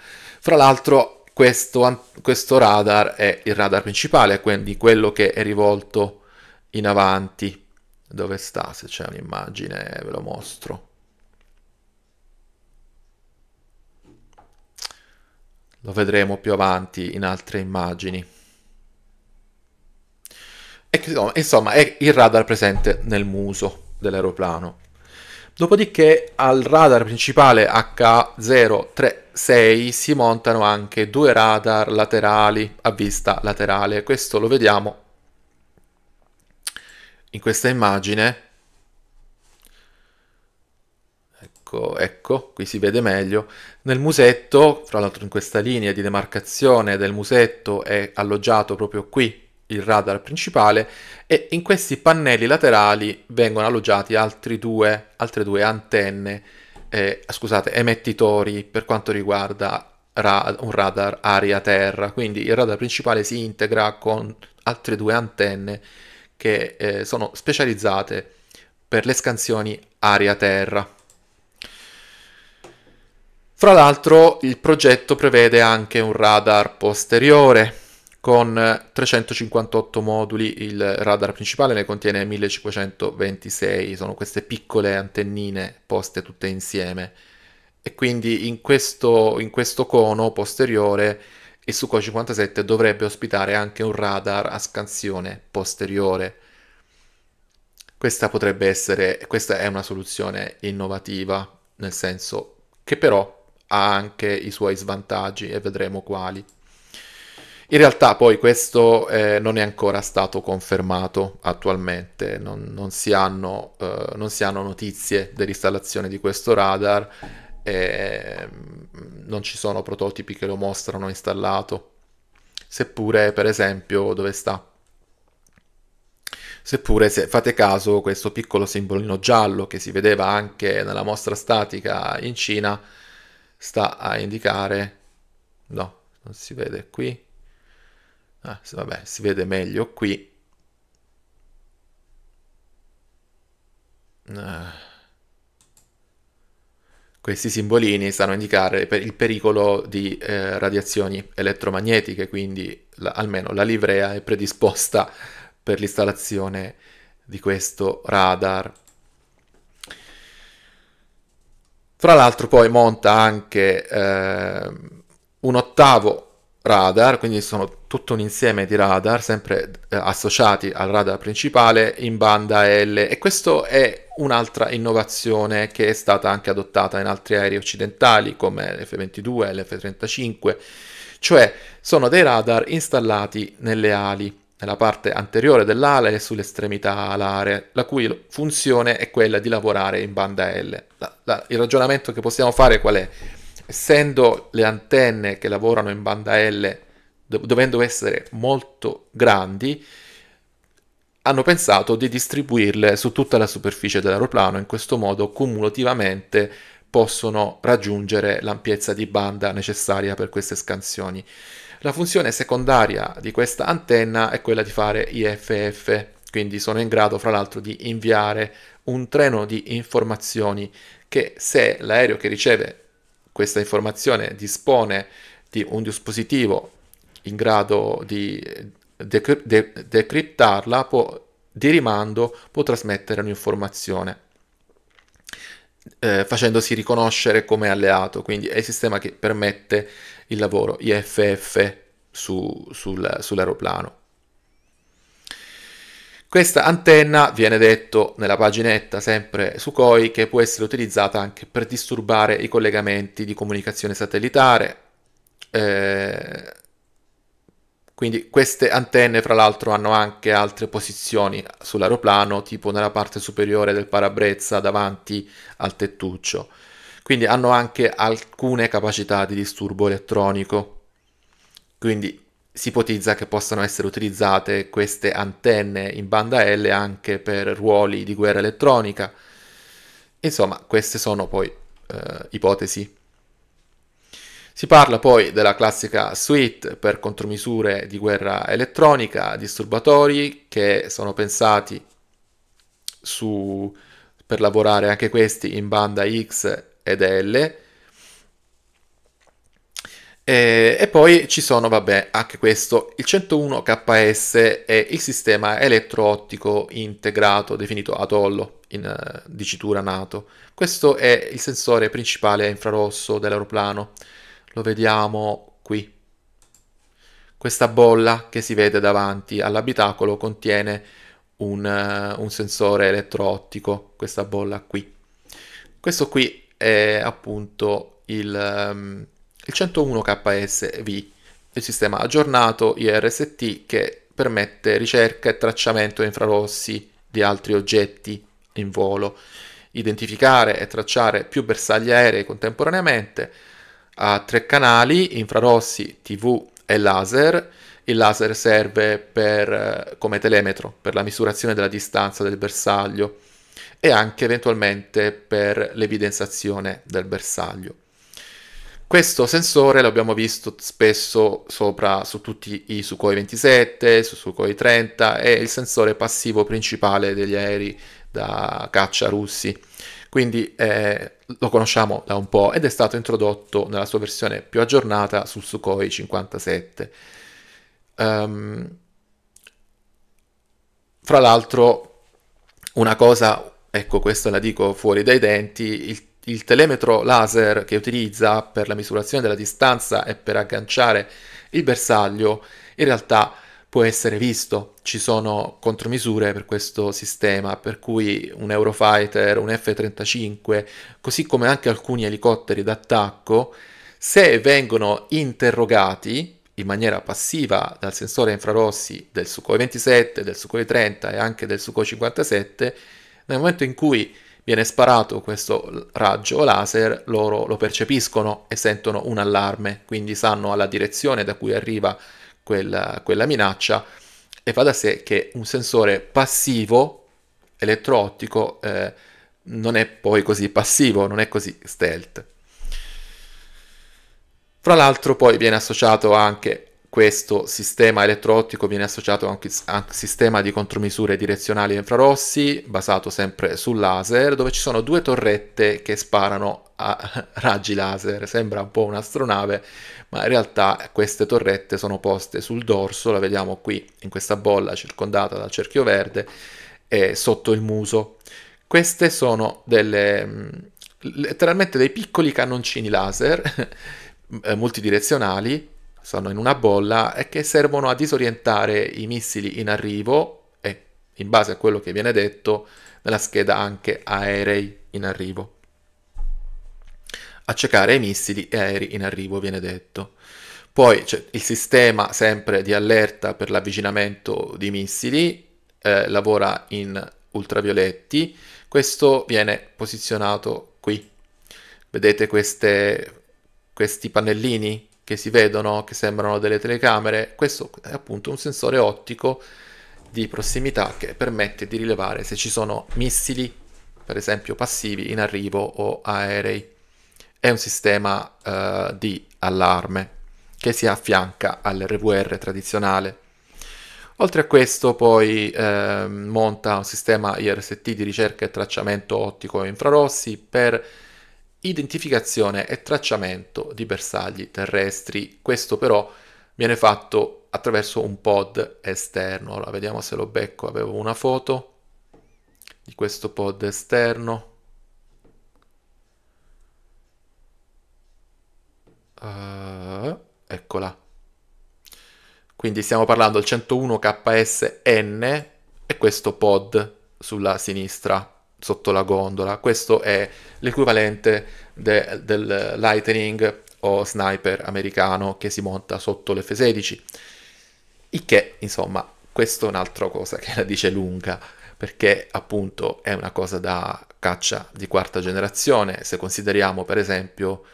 Fra l'altro questo, questo radar è il radar principale, quindi quello che è rivolto in avanti. Dove sta? Se c'è un'immagine ve lo mostro. Lo vedremo più avanti in altre immagini. E, insomma, è il radar presente nel muso dell'aeroplano. Dopodiché al radar principale H031 6 si montano anche due radar laterali a vista laterale. Questo lo vediamo in questa immagine. Ecco, ecco, qui si vede meglio. Nel musetto, fra l'altro in questa linea di demarcazione del musetto è alloggiato proprio qui il radar principale e in questi pannelli laterali vengono alloggiati altri due, altre due antenne eh, scusate, emettitori per quanto riguarda ra- un radar aria-terra, quindi il radar principale si integra con altre due antenne che eh, sono specializzate per le scansioni aria-terra. Fra l'altro il progetto prevede anche un radar posteriore con 358 moduli, il radar principale ne contiene 1526, sono queste piccole antennine poste tutte insieme e quindi in questo, in questo cono posteriore il Sukhoi 57 dovrebbe ospitare anche un radar a scansione posteriore. Questa potrebbe essere, questa è una soluzione innovativa, nel senso che però ha anche i suoi svantaggi e vedremo quali. In realtà poi questo eh, non è ancora stato confermato attualmente, non, non, si hanno, eh, non, si hanno, notizie dell'installazione di questo radar, eh, non ci sono prototipi che lo mostrano installato, seppure per esempio dove sta. Seppure se fate caso questo piccolo simbolino giallo che si vedeva anche nella mostra statica in Cina sta a indicare, no, non si vede qui, Ah, vabbè, si vede meglio qui. Ah. Questi simbolini stanno a indicare il pericolo di eh, radiazioni elettromagnetiche, quindi la, almeno la livrea è predisposta per l'installazione di questo radar. Fra l'altro poi monta anche eh, un ottavo radar, quindi sono tutto un insieme di radar, sempre eh, associati al radar principale in banda L e questa è un'altra innovazione che è stata anche adottata in altri aerei occidentali come l'F-22 e l'F-35, cioè sono dei radar installati nelle ali nella parte anteriore dell'ala e sull'estremità alare, la cui funzione è quella di lavorare in banda L. La, la, il ragionamento che possiamo fare qual è? Essendo le antenne che lavorano in banda L dovendo essere molto grandi, hanno pensato di distribuirle su tutta la superficie dell'aeroplano, in questo modo cumulativamente possono raggiungere l'ampiezza di banda necessaria per queste scansioni. La funzione secondaria di questa antenna è quella di fare IFF, quindi sono in grado fra l'altro di inviare un treno di informazioni che se l'aereo che riceve questa informazione dispone di un dispositivo in grado di eh, decry- de- decriptarla, può, di rimando può trasmettere un'informazione. Eh, facendosi riconoscere come alleato, quindi è il sistema che permette il lavoro IFF su, sul, sull'aeroplano. Questa antenna viene detto nella paginetta sempre su COI che può essere utilizzata anche per disturbare i collegamenti di comunicazione satellitare, eh, quindi queste antenne, fra l'altro, hanno anche altre posizioni sull'aeroplano, tipo nella parte superiore del parabrezza davanti al tettuccio. Quindi hanno anche alcune capacità di disturbo elettronico. Quindi si ipotizza che possano essere utilizzate queste antenne in banda L anche per ruoli di guerra elettronica. Insomma, queste sono poi eh, ipotesi. Si parla poi della classica suite per contromisure di guerra elettronica, disturbatori che sono pensati su, per lavorare anche questi in banda X ed L. E, e, poi ci sono, vabbè, anche questo, il 101KS è il sistema elettro-ottico integrato, definito Atollo in uh, dicitura NATO. Questo è il sensore principale a infrarosso dell'aeroplano lo vediamo qui. Questa bolla che si vede davanti all'abitacolo contiene un, uh, un sensore elettroottico, questa bolla qui. Questo qui è appunto il, um, il 101 KSV, il sistema aggiornato IRST che permette ricerca e tracciamento infrarossi di altri oggetti in volo, identificare e tracciare più bersagli aerei contemporaneamente, ha tre canali, infrarossi, TV e laser. Il laser serve per, eh, come telemetro per la misurazione della distanza del bersaglio e anche eventualmente per l'evidenziazione del bersaglio. Questo sensore lo abbiamo visto spesso sopra su tutti i Sukhoi 27, su Sukhoi 30, è il sensore passivo principale degli aerei da caccia russi. Quindi eh, lo conosciamo da un po' ed è stato introdotto nella sua versione più aggiornata sul Sukhoi 57. Um, ehm, fra l'altro, una cosa, ecco questa la dico fuori dai denti, il, il telemetro laser che utilizza per la misurazione della distanza e per agganciare il bersaglio, in realtà può essere visto. Ci sono contromisure per questo sistema, per cui un Eurofighter, un F-35, così come anche alcuni elicotteri d'attacco, se vengono interrogati in maniera passiva dal sensore infrarossi del Sukhoi 27, del Sukhoi 30 e anche del Sukhoi 57, nel momento in cui viene sparato questo raggio laser, loro lo percepiscono e sentono un allarme, quindi sanno alla direzione da cui arriva quella, quella minaccia e va da sé che un sensore passivo elettroottico eh, non è poi così passivo, non è così stealth. Fra l'altro poi viene associato anche questo sistema elettroottico viene associato anche a un sistema di contromisure direzionali infrarossi basato sempre sul laser dove ci sono due torrette che sparano a (laughs) raggi laser, sembra un po' un'astronave, ma in realtà queste torrette sono poste sul dorso, la vediamo qui in questa bolla circondata dal cerchio verde, e sotto il muso. Queste sono delle, mm, letteralmente dei piccoli cannoncini laser (laughs) eh, multidirezionali, sono in una bolla e che servono a disorientare i missili in arrivo e in base a quello che viene detto nella scheda anche aerei in arrivo accecare i missili e aerei in arrivo, viene detto. Poi c'è il sistema sempre di allerta per l'avvicinamento di missili, eh, lavora in ultravioletti, questo viene posizionato qui. Vedete queste, questi pannellini che si vedono, che sembrano delle telecamere? Questo è appunto un sensore ottico di prossimità che permette di rilevare se ci sono missili, per esempio passivi, in arrivo o aerei è un sistema eh, di allarme che si affianca all'RVR tradizionale. Oltre a questo poi eh, monta un sistema IRST di ricerca e tracciamento ottico infrarossi per identificazione e tracciamento di bersagli terrestri. Questo però viene fatto attraverso un pod esterno. Ora vediamo se lo becco, avevo una foto di questo pod esterno. Uh, eccola. Quindi stiamo parlando del 101 KSN e questo pod sulla sinistra sotto la gondola. Questo è l'equivalente de- del Lightning o sniper americano che si monta sotto l'F-16. Il che, insomma, questo è un'altra cosa che la dice lunga, perché appunto è una cosa da caccia di quarta generazione. Se consideriamo, per esempio,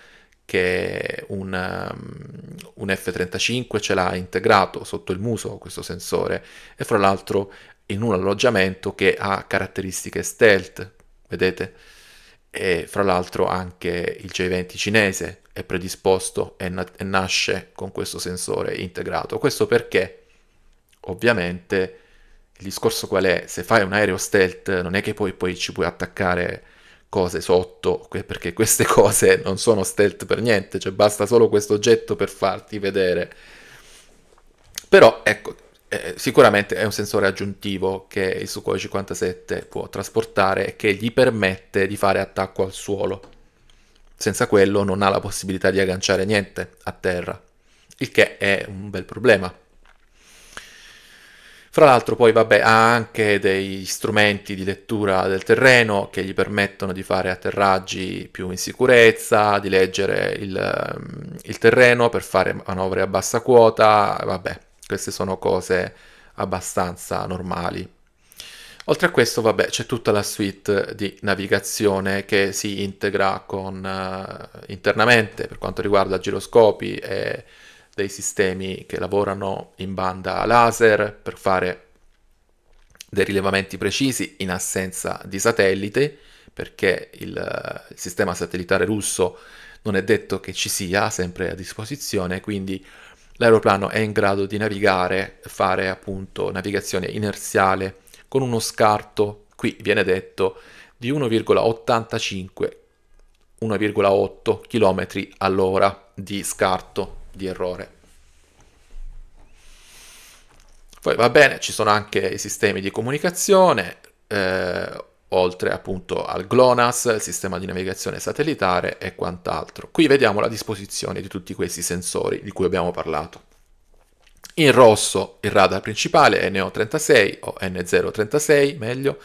che un, um, un F-35 ce l'ha integrato sotto il muso questo sensore e fra l'altro in un alloggiamento che ha caratteristiche stealth, vedete? E fra l'altro anche il J20 cinese è predisposto e, na- e nasce con questo sensore integrato. Questo perché ovviamente il discorso qual è? Se fai un aereo stealth non è che poi, poi ci puoi attaccare cose sotto, perché queste (laughs) cose non sono stealth per niente, cioè basta solo questo oggetto per farti vedere. Però ecco, eh, sicuramente è un sensore aggiuntivo che il Sukhoi 57 può trasportare e che gli permette di fare attacco al suolo. Senza quello non ha la possibilità di agganciare niente a terra, il che è un bel problema. Fra l'altro poi vabbè, ha anche degli strumenti di lettura del terreno che gli permettono di fare atterraggi più in sicurezza, di leggere il, ehm, il terreno per fare manovre a bassa quota, vabbè, queste sono cose abbastanza normali. Oltre a questo, vabbè, c'è tutta la suite di navigazione che si integra con, uh, internamente per quanto riguarda giroscopi e dei sistemi che lavorano in banda laser per fare dei rilevamenti precisi in assenza di satellite, perché il, il sistema satellitare russo non è detto che ci sia sempre a disposizione, quindi l'aeroplano è in grado di navigare, fare appunto navigazione inerziale con uno scarto, qui viene detto, di 1,85 1,8 km all'ora di scarto di errore. Poi va bene, ci sono anche i sistemi di comunicazione, eh, oltre appunto al GLONASS, il sistema di navigazione satellitare e quant'altro. Qui vediamo la disposizione di tutti questi sensori di cui abbiamo parlato. In rosso il radar principale NO36 o N036 meglio,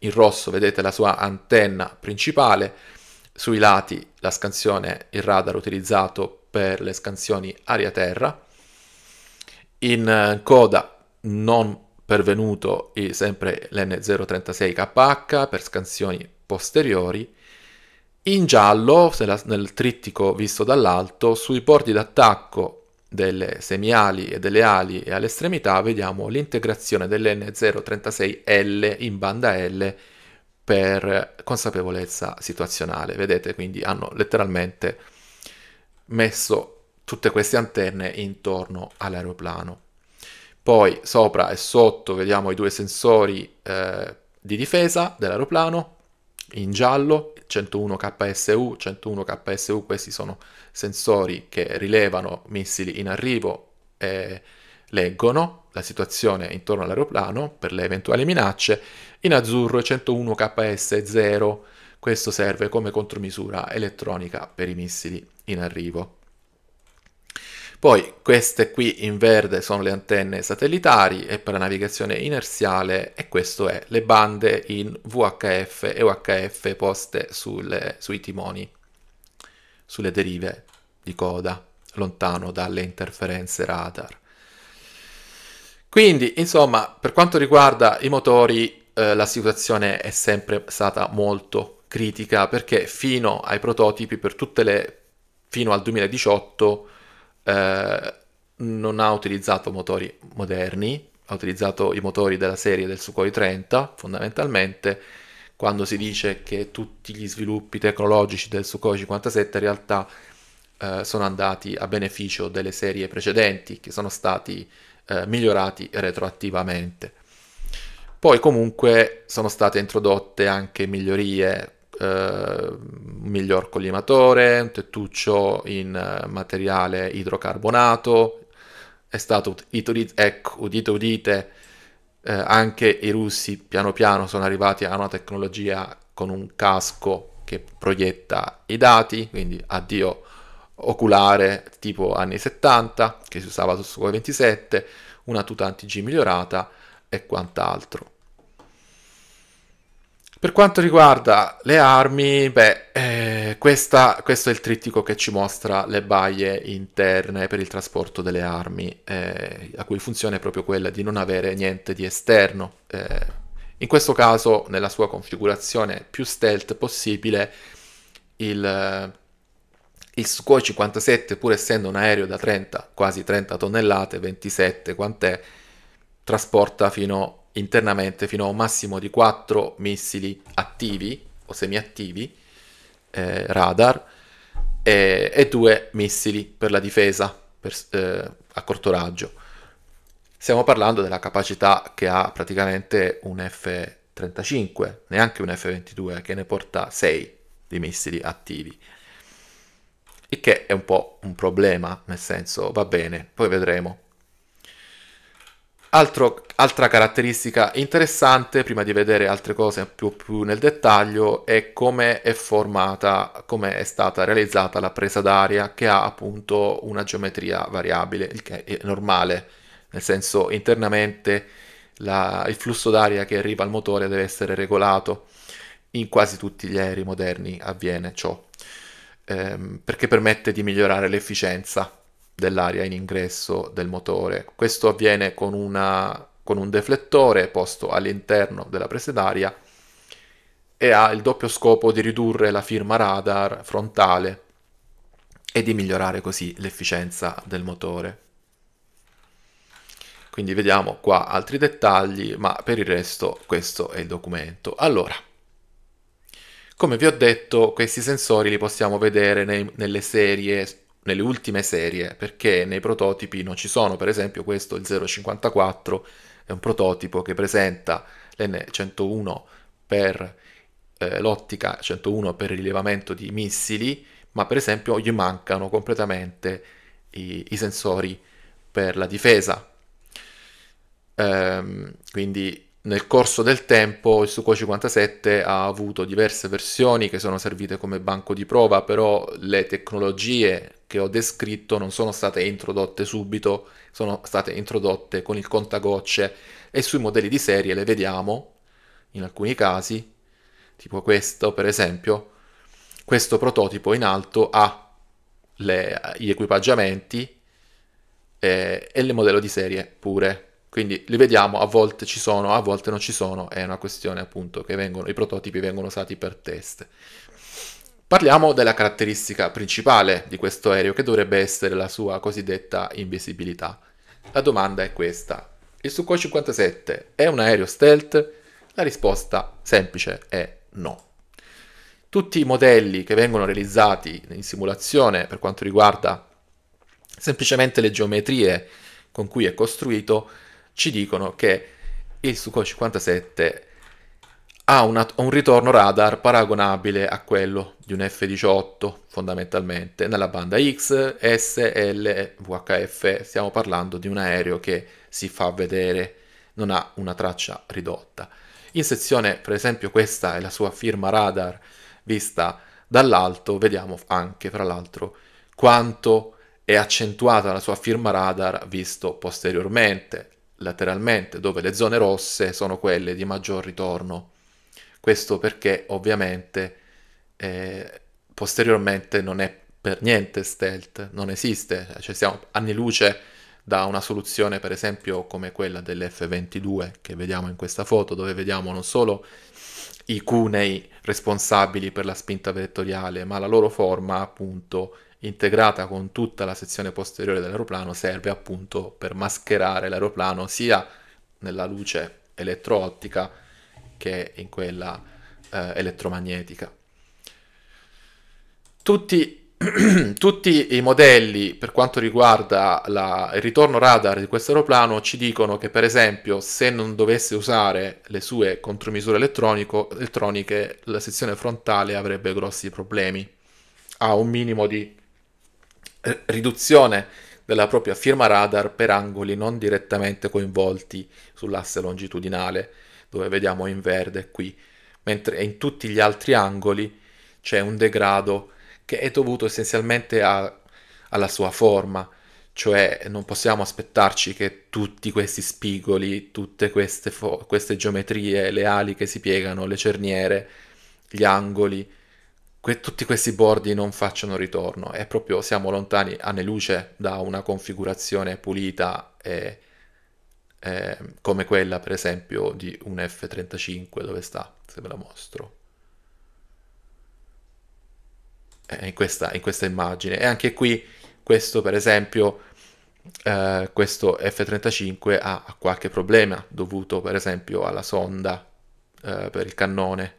in rosso vedete la sua antenna principale, sui lati la scansione, il radar utilizzato per le scansioni aria-terra. In eh, coda non pervenuto è sempre l'N036KH per scansioni posteriori. In giallo, nel trittico visto dall'alto, sui porti d'attacco delle semiali e delle ali e all'estremità vediamo l'integrazione dell'N036L in banda L per consapevolezza situazionale. Vedete, quindi hanno letteralmente messo tutte queste antenne intorno all'aeroplano. Poi sopra e sotto vediamo i due sensori eh, di difesa dell'aeroplano in giallo 101 KSU, 101 KSU questi sono sensori che rilevano missili in arrivo e leggono la situazione intorno all'aeroplano per le eventuali minacce, in azzurro 101 KS0 questo serve come contromisura elettronica per i missili in arrivo. Poi queste qui in verde sono le antenne satellitari e per la navigazione inerziale e questo è le bande in VHF e UHF poste sulle, sui timoni, sulle derive di coda, lontano dalle interferenze radar. Quindi, insomma, per quanto riguarda i motori, eh, la situazione è sempre stata molto critica perché fino ai prototipi per tutte le fino al 2018 eh, non ha utilizzato motori moderni, ha utilizzato i motori della serie del Sukhoi 30 fondamentalmente. Quando si dice che tutti gli sviluppi tecnologici del Sukhoi 57 in realtà eh, sono andati a beneficio delle serie precedenti che sono stati eh, migliorati retroattivamente. Poi comunque sono state introdotte anche migliorie eh, miglior collimatore, un tettuccio in eh, materiale idrocarbonato, è stato utilizzato, ecco, udite udite, eh, anche i russi piano piano sono arrivati a una tecnologia con un casco che proietta i dati, quindi addio oculare tipo anni 70 che si usava su Sukhoi 27, una tuta anti-G migliorata e quant'altro. Per quanto riguarda le armi, beh, eh, questa, questo è il trittico che ci mostra le baie interne per il trasporto delle armi, eh, la cui funzione è proprio quella di non avere niente di esterno. Eh, in questo caso, nella sua configurazione più stealth possibile, il, eh, il Sukhoi 57, pur essendo un aereo da 30, quasi 30 tonnellate, 27 quant'è, trasporta fino a internamente fino a un massimo di 4 missili attivi o semiattivi eh, radar e, e, due missili per la difesa per, eh, a corto raggio. Stiamo parlando della capacità che ha praticamente un F-35, neanche un F-22, che ne porta 6 di missili attivi. Il che è un po' un problema, nel senso, va bene, poi vedremo Altro, altra caratteristica interessante, prima di vedere altre cose più, più nel dettaglio, è come è formata, come è stata realizzata la presa d'aria che ha appunto una geometria variabile, il che è normale, nel senso internamente la, il flusso d'aria che arriva al motore deve essere regolato. In quasi tutti gli aerei moderni avviene ciò, ehm, perché permette di migliorare l'efficienza dell'aria in ingresso del motore. Questo avviene con, una, con un deflettore posto all'interno della presa d'aria e ha il doppio scopo di ridurre la firma radar frontale e di migliorare così l'efficienza del motore. Quindi vediamo qua altri dettagli, ma per il resto questo è il documento. Allora, come vi ho detto, questi sensori li possiamo vedere nei, nelle serie nelle ultime serie perché nei prototipi non ci sono, per esempio questo, il 054, è un prototipo che presenta l'N101 per eh, l'ottica 101 per il rilevamento di missili, ma per esempio gli mancano completamente i, i sensori per la difesa. Ehm, quindi nel corso del tempo il Suco 57 ha avuto diverse versioni che sono servite come banco di prova, però le tecnologie che ho descritto non sono state introdotte subito, sono state introdotte con il contagocce e sui modelli di serie le vediamo in alcuni casi, tipo questo per esempio, questo prototipo in alto ha le, gli equipaggiamenti eh, e il modello di serie pure. Quindi li vediamo, a volte ci sono, a volte non ci sono, è una questione appunto che vengono, i prototipi vengono usati per test. Parliamo della caratteristica principale di questo aereo che dovrebbe essere la sua cosiddetta invisibilità. La domanda è questa. Il Sukhoi 57 è un aereo stealth? La risposta semplice è no. Tutti i modelli che vengono realizzati in simulazione per quanto riguarda semplicemente le geometrie con cui è costruito ci dicono che il Sukhoi 57 ha una, un ritorno radar paragonabile a quello di un F-18 fondamentalmente nella banda X, S, L, VHF. Stiamo parlando di un aereo che si fa vedere, non ha una traccia ridotta. In sezione, per esempio, questa è la sua firma radar vista dall'alto, vediamo anche, fra l'altro, quanto è accentuata la sua firma radar visto posteriormente lateralmente, dove le zone rosse sono quelle di maggior ritorno. Questo perché ovviamente eh, posteriormente non è per niente stealth, non esiste, cioè siamo anni luce da una soluzione per esempio come quella dell'F22 che vediamo in questa foto, dove vediamo non solo i cunei responsabili per la spinta vettoriale, ma la loro forma appunto integrata con tutta la sezione posteriore dell'aeroplano serve appunto per mascherare l'aeroplano sia nella luce elettroottica che in quella eh, elettromagnetica. Tutti, (clears throat) tutti, i modelli per quanto riguarda la, il ritorno radar di questo aeroplano ci dicono che per esempio se non dovesse usare le sue contromisure elettroniche la sezione frontale avrebbe grossi problemi, a un minimo di eh, riduzione della propria firma radar per angoli non direttamente coinvolti sull'asse longitudinale, dove vediamo in verde qui, mentre in tutti gli altri angoli c'è un degrado che è dovuto essenzialmente a, alla sua forma, cioè non possiamo aspettarci che tutti questi spigoli, tutte queste, fo- queste geometrie, le ali che si piegano, le cerniere, gli angoli, que- tutti questi bordi non facciano ritorno, è proprio siamo lontani anni luce da una configurazione pulita e, e, come quella per esempio di un F35 dove sta, se ve la mostro. In questa, in questa, immagine. E anche qui, questo per esempio, eh, questo F-35 ha, ha, qualche problema dovuto per esempio alla sonda eh, per il cannone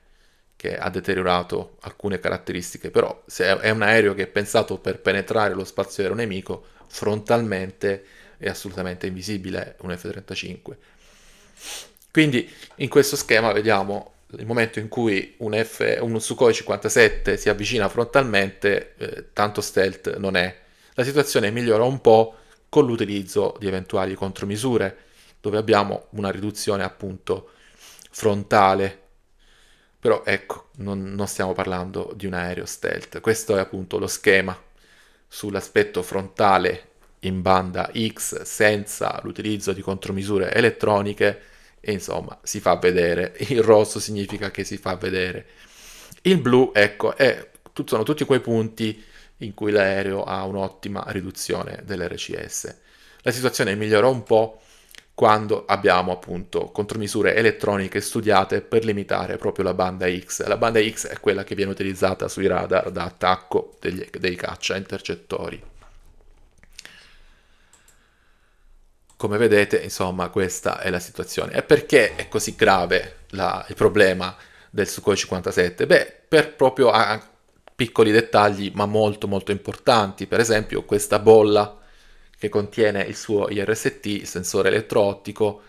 che ha deteriorato alcune caratteristiche, però se è un aereo che è pensato per penetrare lo spazio aereo nemico, frontalmente è assolutamente invisibile un F-35. Quindi in questo schema vediamo il momento in cui un, F, un Sukhoi 57 si avvicina frontalmente, eh, tanto stealth non è. La situazione migliora un po' con l'utilizzo di eventuali contromisure, dove abbiamo una riduzione appunto frontale però ecco, non, non stiamo parlando di un aereo stealth, questo è appunto lo schema sull'aspetto frontale in banda X senza l'utilizzo di contromisure elettroniche e insomma si fa vedere, il rosso significa che si fa vedere. Il blu, ecco, è, sono tutti quei punti in cui l'aereo ha un'ottima riduzione dell'RCS. La situazione migliora un po' quando abbiamo appunto contromisure elettroniche studiate per limitare proprio la banda X. La banda X è quella che viene utilizzata sui radar da attacco degli, dei caccia intercettori. Come vedete, insomma, questa è la situazione. E perché è così grave la, il problema del Sukhoi 57? Beh, per proprio a, piccoli dettagli, ma molto molto importanti. Per esempio, questa bolla che contiene il suo IRST, sensore elettroottico,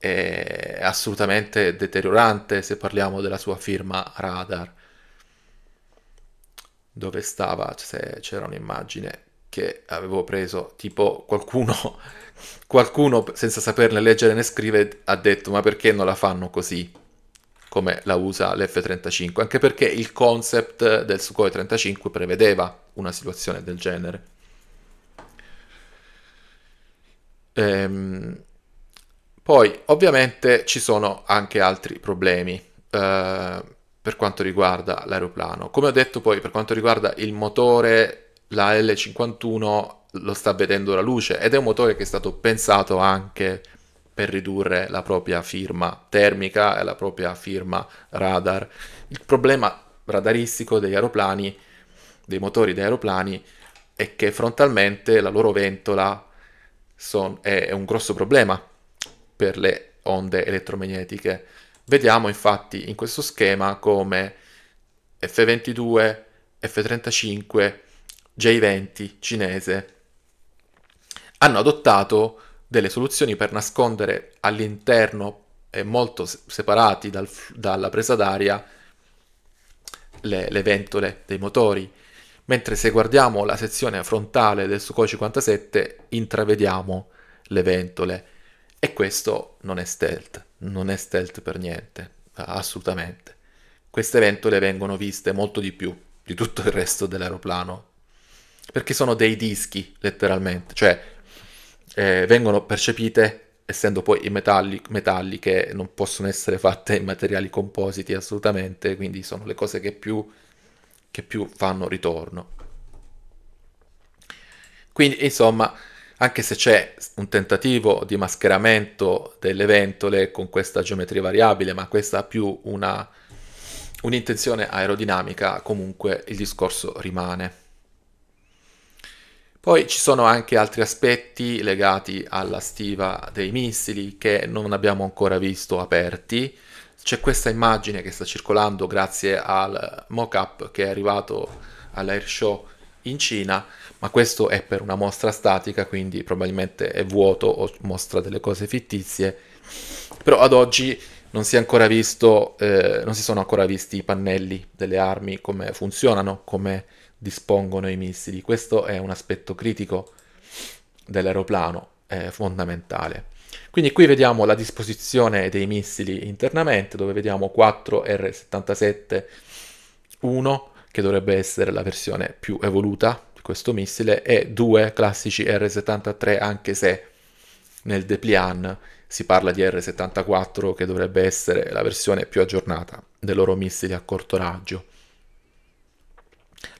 è assolutamente deteriorante se parliamo della sua firma radar. Dove stava? C'era un'immagine che avevo preso, tipo qualcuno, (laughs) qualcuno senza saperne leggere né scrivere ha detto ma perché non la fanno così? come la usa l'F-35, anche perché il concept del Sukhoi 35 prevedeva una situazione del genere. Ehm, poi ovviamente ci sono anche altri problemi eh, per quanto riguarda l'aeroplano. Come ho detto poi per quanto riguarda il motore, la L51 lo sta vedendo la luce ed è un motore che è stato pensato anche per ridurre la propria firma termica e la propria firma radar. Il problema radaristico degli aeroplani, dei motori degli aeroplani, è che frontalmente la loro ventola son, è un grosso problema per le onde elettromagnetiche. Vediamo infatti in questo schema come F22, F35, J20 cinese hanno adottato delle soluzioni per nascondere all'interno e eh, molto separati dal, dalla presa d'aria le, le, ventole dei motori mentre se guardiamo la sezione frontale del Sukhoi 57 intravediamo le ventole e questo non è stealth, non è stealth per niente, assolutamente. Queste ventole vengono viste molto di più di tutto il resto dell'aeroplano perché sono dei dischi letteralmente, cioè eh, vengono percepite essendo poi i metalli, metalli che non possono essere fatte in materiali compositi assolutamente, quindi sono le cose che più che più fanno ritorno. Quindi, insomma, anche se c'è un tentativo di mascheramento delle ventole con questa geometria variabile, ma questa ha più una, un'intenzione aerodinamica, comunque il discorso rimane. Poi ci sono anche altri aspetti legati alla stiva dei missili che non abbiamo ancora visto aperti, c'è questa immagine che sta circolando grazie al mock-up che è arrivato all'air show in Cina, ma questo è per una mostra statica, quindi probabilmente è vuoto o mostra delle cose fittizie. Però ad oggi non si, è ancora visto, eh, non si sono ancora visti i pannelli delle armi, come funzionano, come dispongono i missili. Questo è un aspetto critico dell'aeroplano, fondamentale. Quindi qui vediamo la disposizione dei missili internamente, dove vediamo 4 R77-1, che dovrebbe essere la versione più evoluta di questo missile, e 2 classici R73, anche se nel Deplian si parla di R74, che dovrebbe essere la versione più aggiornata dei loro missili a corto raggio.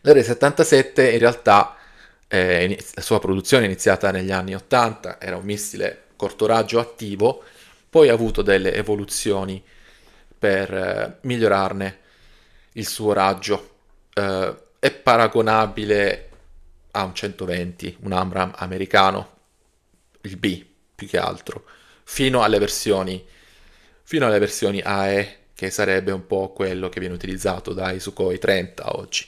L'R77 in realtà, eh, la sua produzione è iniziata negli anni 80, era un missile corto raggio attivo, poi ha avuto delle evoluzioni per eh, migliorarne il suo raggio. Eh, è paragonabile a un 120, un Amram americano, il B più che altro, fino alle versioni, fino alle versioni AE, che sarebbe un po' quello che viene utilizzato dai Sukhoi 30 oggi.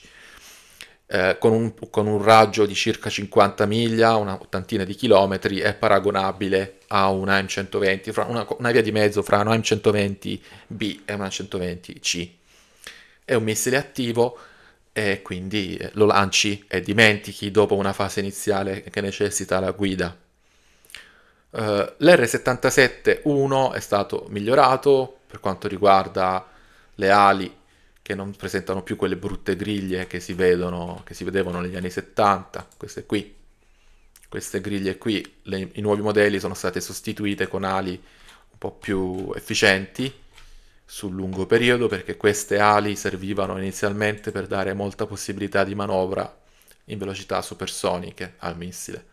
Eh, con, un, con, un, raggio di circa 50 miglia, una ottantina di chilometri, è paragonabile a una M120, una, una via di mezzo fra un am 120 b e una M120C. È un missile attivo e quindi eh, lo lanci e dimentichi dopo una fase iniziale che necessita la guida. Uh, eh, L'R77-1 è stato migliorato per quanto riguarda le ali che non presentano più quelle brutte griglie che si, vedono, che si vedevano negli anni 70, queste qui. Queste griglie qui, le, i nuovi modelli sono state sostituite con ali un po' più efficienti sul lungo periodo perché queste ali servivano inizialmente per dare molta possibilità di manovra in velocità supersoniche al missile.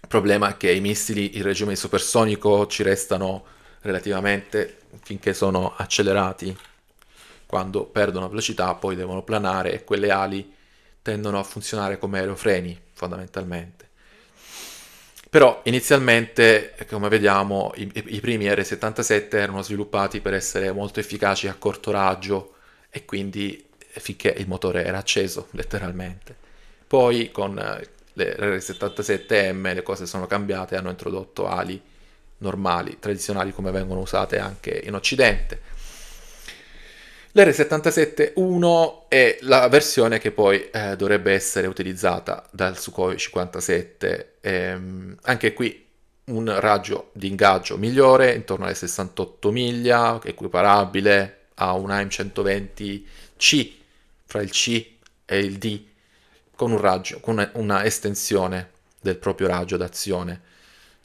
Il problema è che i missili in regime supersonico ci restano relativamente finché sono accelerati quando perdono velocità poi devono planare e quelle ali tendono a funzionare come aerofreni fondamentalmente. Però inizialmente, come vediamo, i, i, primi R77 erano sviluppati per essere molto efficaci a corto raggio e quindi eh, finché il motore era acceso, letteralmente. Poi con eh, le R77M le cose sono cambiate e hanno introdotto ali normali, tradizionali come vengono usate anche in Occidente. L'R77-1 è la versione che poi eh, dovrebbe essere utilizzata dal Sukhoi 57, ehm, anche qui un raggio di ingaggio migliore, intorno alle 68 miglia, equiparabile a un AIM 120C, fra il C e il D, con un raggio, con una, una estensione del proprio raggio d'azione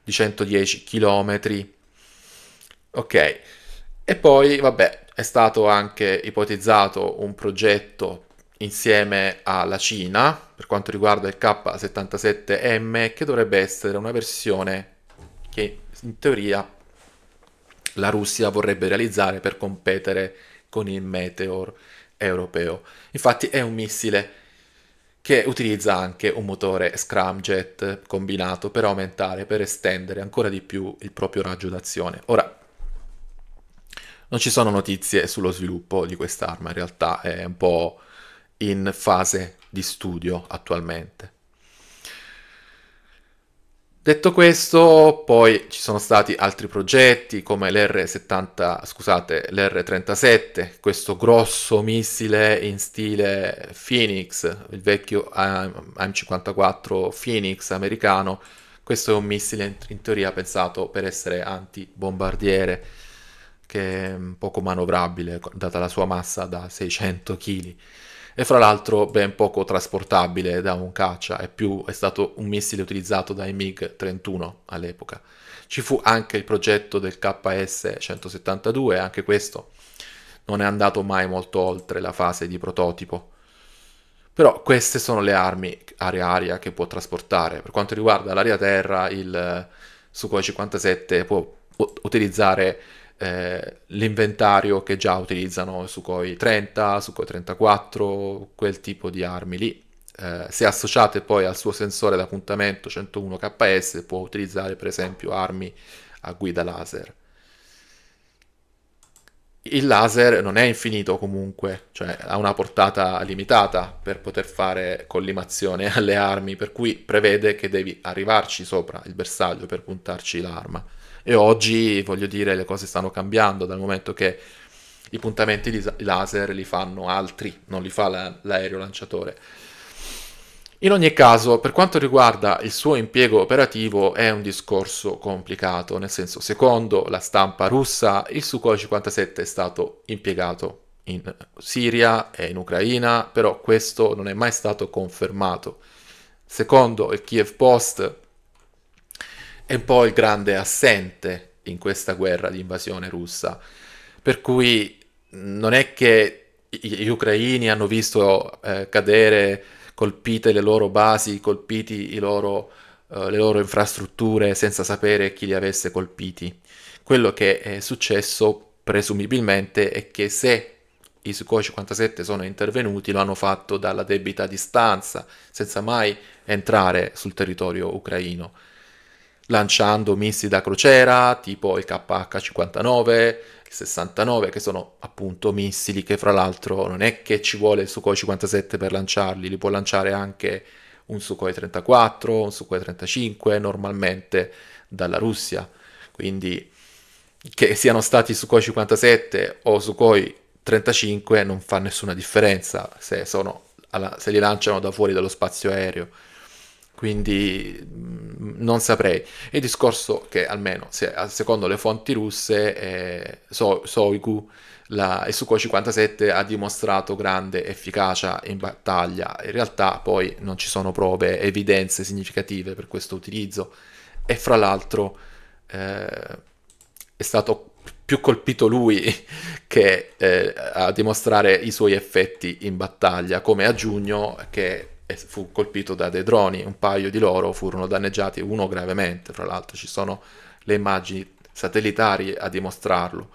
di 110 km. Ok, e poi vabbè, è stato anche ipotizzato un progetto insieme alla Cina per quanto riguarda il K77M che dovrebbe essere una versione che in teoria la Russia vorrebbe realizzare per competere con il Meteor europeo. Infatti è un missile che utilizza anche un motore scramjet combinato per aumentare, per estendere ancora di più il proprio raggio d'azione. Ora, non ci sono notizie sullo sviluppo di quest'arma, in realtà è un po' in fase di studio attualmente. Detto questo, poi ci sono stati altri progetti come l'R70, scusate, l'R37, questo grosso missile in stile Phoenix, il vecchio AM54 Phoenix americano. Questo è un missile in teoria pensato per essere antibombardiere. bombardiere che è poco manovrabile, data la sua massa da 600 kg e fra l'altro ben poco trasportabile da un caccia, è, più, è stato un missile utilizzato dai MiG-31 all'epoca. Ci fu anche il progetto del KS-172, anche questo non è andato mai molto oltre la fase di prototipo. Però queste sono le armi aria-aria che può trasportare. Per quanto riguarda l'aria-terra, il Sukhoi 57 può utilizzare eh, l'inventario che già utilizzano su Sukhoi 30, su Sukhoi 34, quel tipo di armi lì. Eh, se associate poi al suo sensore d'appuntamento 101 KS può utilizzare per esempio armi a guida laser. Il laser non è infinito comunque, cioè ha una portata limitata per poter fare collimazione alle armi, per cui prevede che devi arrivarci sopra il bersaglio per puntarci l'arma. E oggi, voglio dire, le cose stanno cambiando dal momento che i puntamenti di laser li fanno altri, non li fa la, l'aereo lanciatore. In ogni caso, per quanto riguarda il suo impiego operativo, è un discorso complicato, nel senso, secondo la stampa russa, il Sukhoi 57 è stato impiegato in Siria e in Ucraina, però questo non è mai stato confermato. Secondo il Kiev Post, è un po' il grande assente in questa guerra di invasione russa. Per cui non è che gli ucraini hanno visto eh, cadere colpite le loro basi, colpiti loro, eh, le loro infrastrutture senza sapere chi li avesse colpiti. Quello che è successo presumibilmente è che se i Sukhoi 57 sono intervenuti, lo hanno fatto dalla debita distanza, senza mai entrare sul territorio ucraino lanciando missili da crociera tipo il KH-59, il 69, che sono appunto missili che fra l'altro non è che ci vuole il Sukhoi 57 per lanciarli, li può lanciare anche un Sukhoi 34, un Sukhoi 35 normalmente dalla Russia. Quindi che siano stati Sukhoi 57 o Sukhoi 35 non fa nessuna differenza se, sono, se li lanciano da fuori dallo spazio aereo. Quindi mm, non saprei. Il discorso che almeno se, secondo le fonti russe eh, so, Soigu la, Su-57 ha dimostrato grande efficacia in battaglia. In realtà poi non ci sono prove, evidenze significative per questo utilizzo e fra l'altro eh, è stato più colpito lui (laughs) che eh, a dimostrare i suoi effetti in battaglia, come a giugno che fu colpito da dei droni, un paio di loro furono danneggiati, uno gravemente, fra l'altro ci sono le immagini satellitari a dimostrarlo.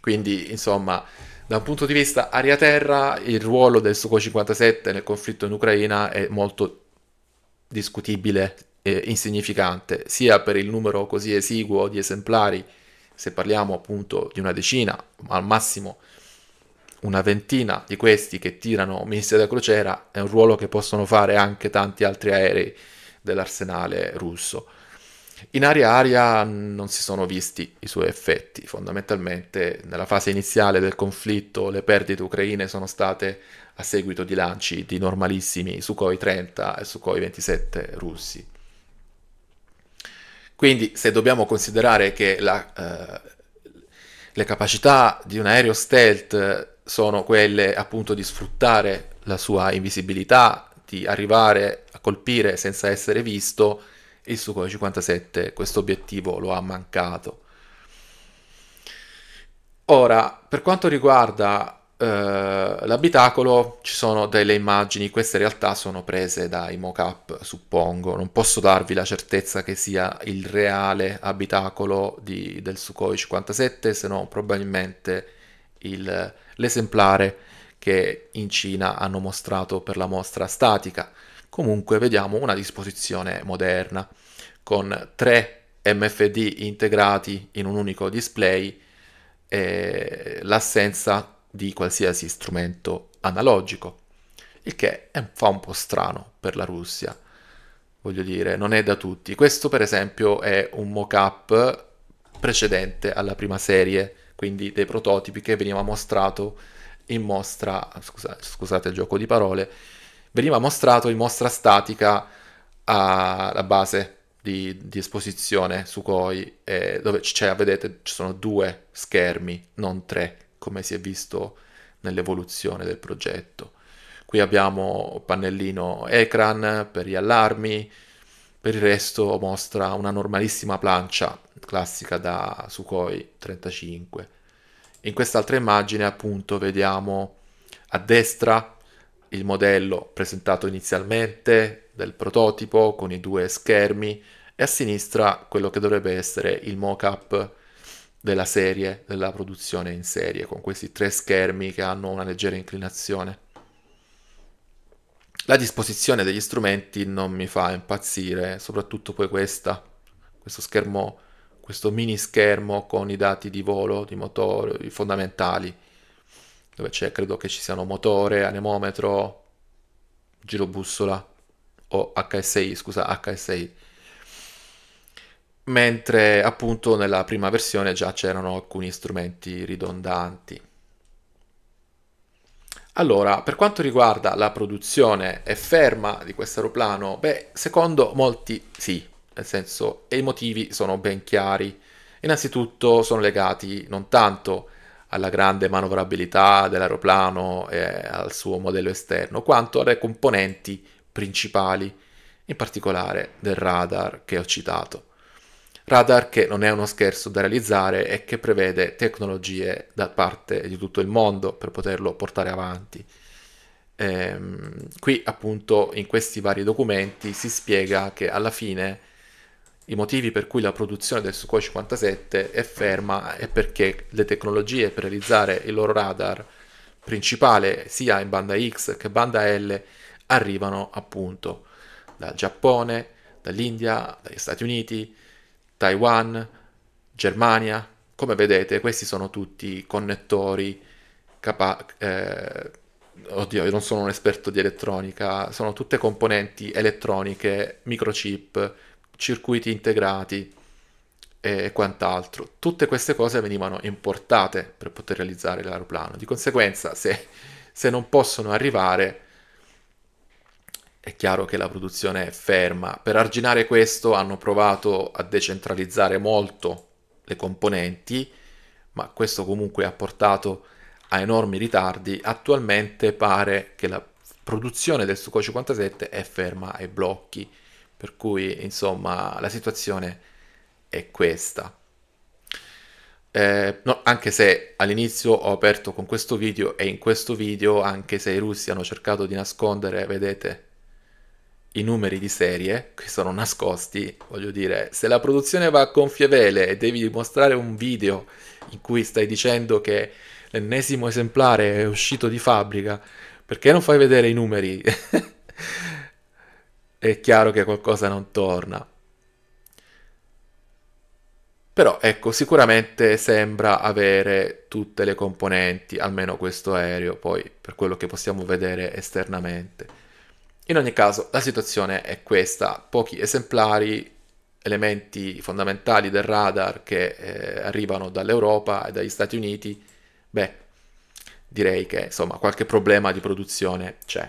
Quindi, insomma, da un punto di vista aria-terra, il ruolo del Suco 57 nel conflitto in Ucraina è molto discutibile e insignificante, sia per il numero così esiguo di esemplari, se parliamo appunto di una decina, ma al massimo una ventina di questi che tirano missili da crociera è un ruolo che possono fare anche tanti altri aerei dell'arsenale russo. In aria aria non si sono visti i suoi effetti, fondamentalmente nella fase iniziale del conflitto le perdite ucraine sono state a seguito di lanci di normalissimi Sukhoi 30 e Sukhoi 27 russi. Quindi se dobbiamo considerare che la, eh, le capacità di un aereo stealth sono quelle appunto di sfruttare la sua invisibilità, di arrivare a colpire senza essere visto, il Sukhoi 57 questo obiettivo lo ha mancato. Ora, per quanto riguarda eh, l'abitacolo, ci sono delle immagini, queste in realtà sono prese dai mock-up, suppongo, non posso darvi la certezza che sia il reale abitacolo di, del Sukhoi 57, se no probabilmente il l'esemplare che in Cina hanno mostrato per la mostra statica. Comunque vediamo una disposizione moderna con tre MFD integrati in un unico display e l'assenza di qualsiasi strumento analogico, il che è, fa un po' strano per la Russia. Voglio dire, non è da tutti. Questo per esempio è un mock-up precedente alla prima serie quindi dei prototipi che veniva mostrato in mostra, scusa, scusate il gioco di parole, veniva mostrato in mostra statica alla base di, di esposizione Sukhoi, eh, dove c'è, cioè, vedete, ci sono due schermi, non tre, come si è visto nell'evoluzione del progetto. Qui abbiamo pannellino ecran per gli allarmi, per il resto mostra una normalissima plancia classica da Sukhoi 35. In quest'altra immagine appunto vediamo a destra il modello presentato inizialmente del prototipo con i due schermi e a sinistra quello che dovrebbe essere il mock-up della serie, della produzione in serie, con questi tre schermi che hanno una leggera inclinazione. La disposizione degli strumenti non mi fa impazzire, soprattutto poi questa, questo schermo, questo mini schermo con i dati di volo, di motore, i fondamentali, dove c'è, credo che ci siano motore, anemometro, girobussola o HSI, scusa, HSI. Mentre appunto nella prima versione già c'erano alcuni strumenti ridondanti. Allora, per quanto riguarda la produzione, è ferma di questo aeroplano? Beh, secondo molti sì, nel senso, e i motivi sono ben chiari. Innanzitutto sono legati non tanto alla grande manovrabilità dell'aeroplano e al suo modello esterno, quanto alle componenti principali, in particolare del radar che ho citato radar che non è uno scherzo da realizzare e che prevede tecnologie da parte di tutto il mondo per poterlo portare avanti. Ehm, qui appunto in questi vari documenti si spiega che alla fine i motivi per cui la produzione del Sukhoi 57 è ferma è perché le tecnologie per realizzare il loro radar principale sia in banda X che banda L arrivano appunto dal Giappone, dall'India, dagli Stati Uniti, Taiwan, Germania, come vedete questi sono tutti connettori capa- eh, oddio io non sono un esperto di elettronica sono tutte componenti elettroniche microchip circuiti integrati e quant'altro tutte queste cose venivano importate per poter realizzare l'aeroplano di conseguenza se, se non possono arrivare è chiaro che la produzione è ferma. Per arginare questo hanno provato a decentralizzare molto le componenti, ma questo comunque ha portato a enormi ritardi. Attualmente pare che la produzione del Suco 57 è ferma ai blocchi, per cui insomma la situazione è questa. Eh, no, anche se all'inizio ho aperto con questo video e in questo video, anche se i russi hanno cercato di nascondere, vedete, i numeri di serie che sono nascosti, voglio dire, se la produzione va a gonfie vele e devi mostrare un video in cui stai dicendo che l'ennesimo esemplare è uscito di fabbrica, perché non fai vedere i numeri? (laughs) è chiaro che qualcosa non torna. Però ecco, sicuramente sembra avere tutte le componenti, almeno questo aereo, poi per quello che possiamo vedere esternamente. In ogni caso, la situazione è questa, pochi esemplari, elementi fondamentali del radar che eh, arrivano dall'Europa e dagli Stati Uniti, beh, direi che insomma qualche problema di produzione c'è.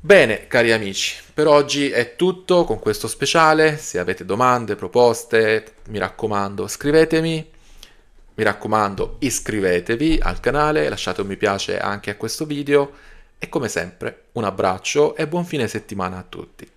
Bene, cari amici, per oggi è tutto con questo speciale. Se avete domande, proposte, mi raccomando, scrivetemi. Mi raccomando, iscrivetevi al canale, lasciate un mi piace anche a questo video e come sempre, un abbraccio e buon fine settimana a tutti.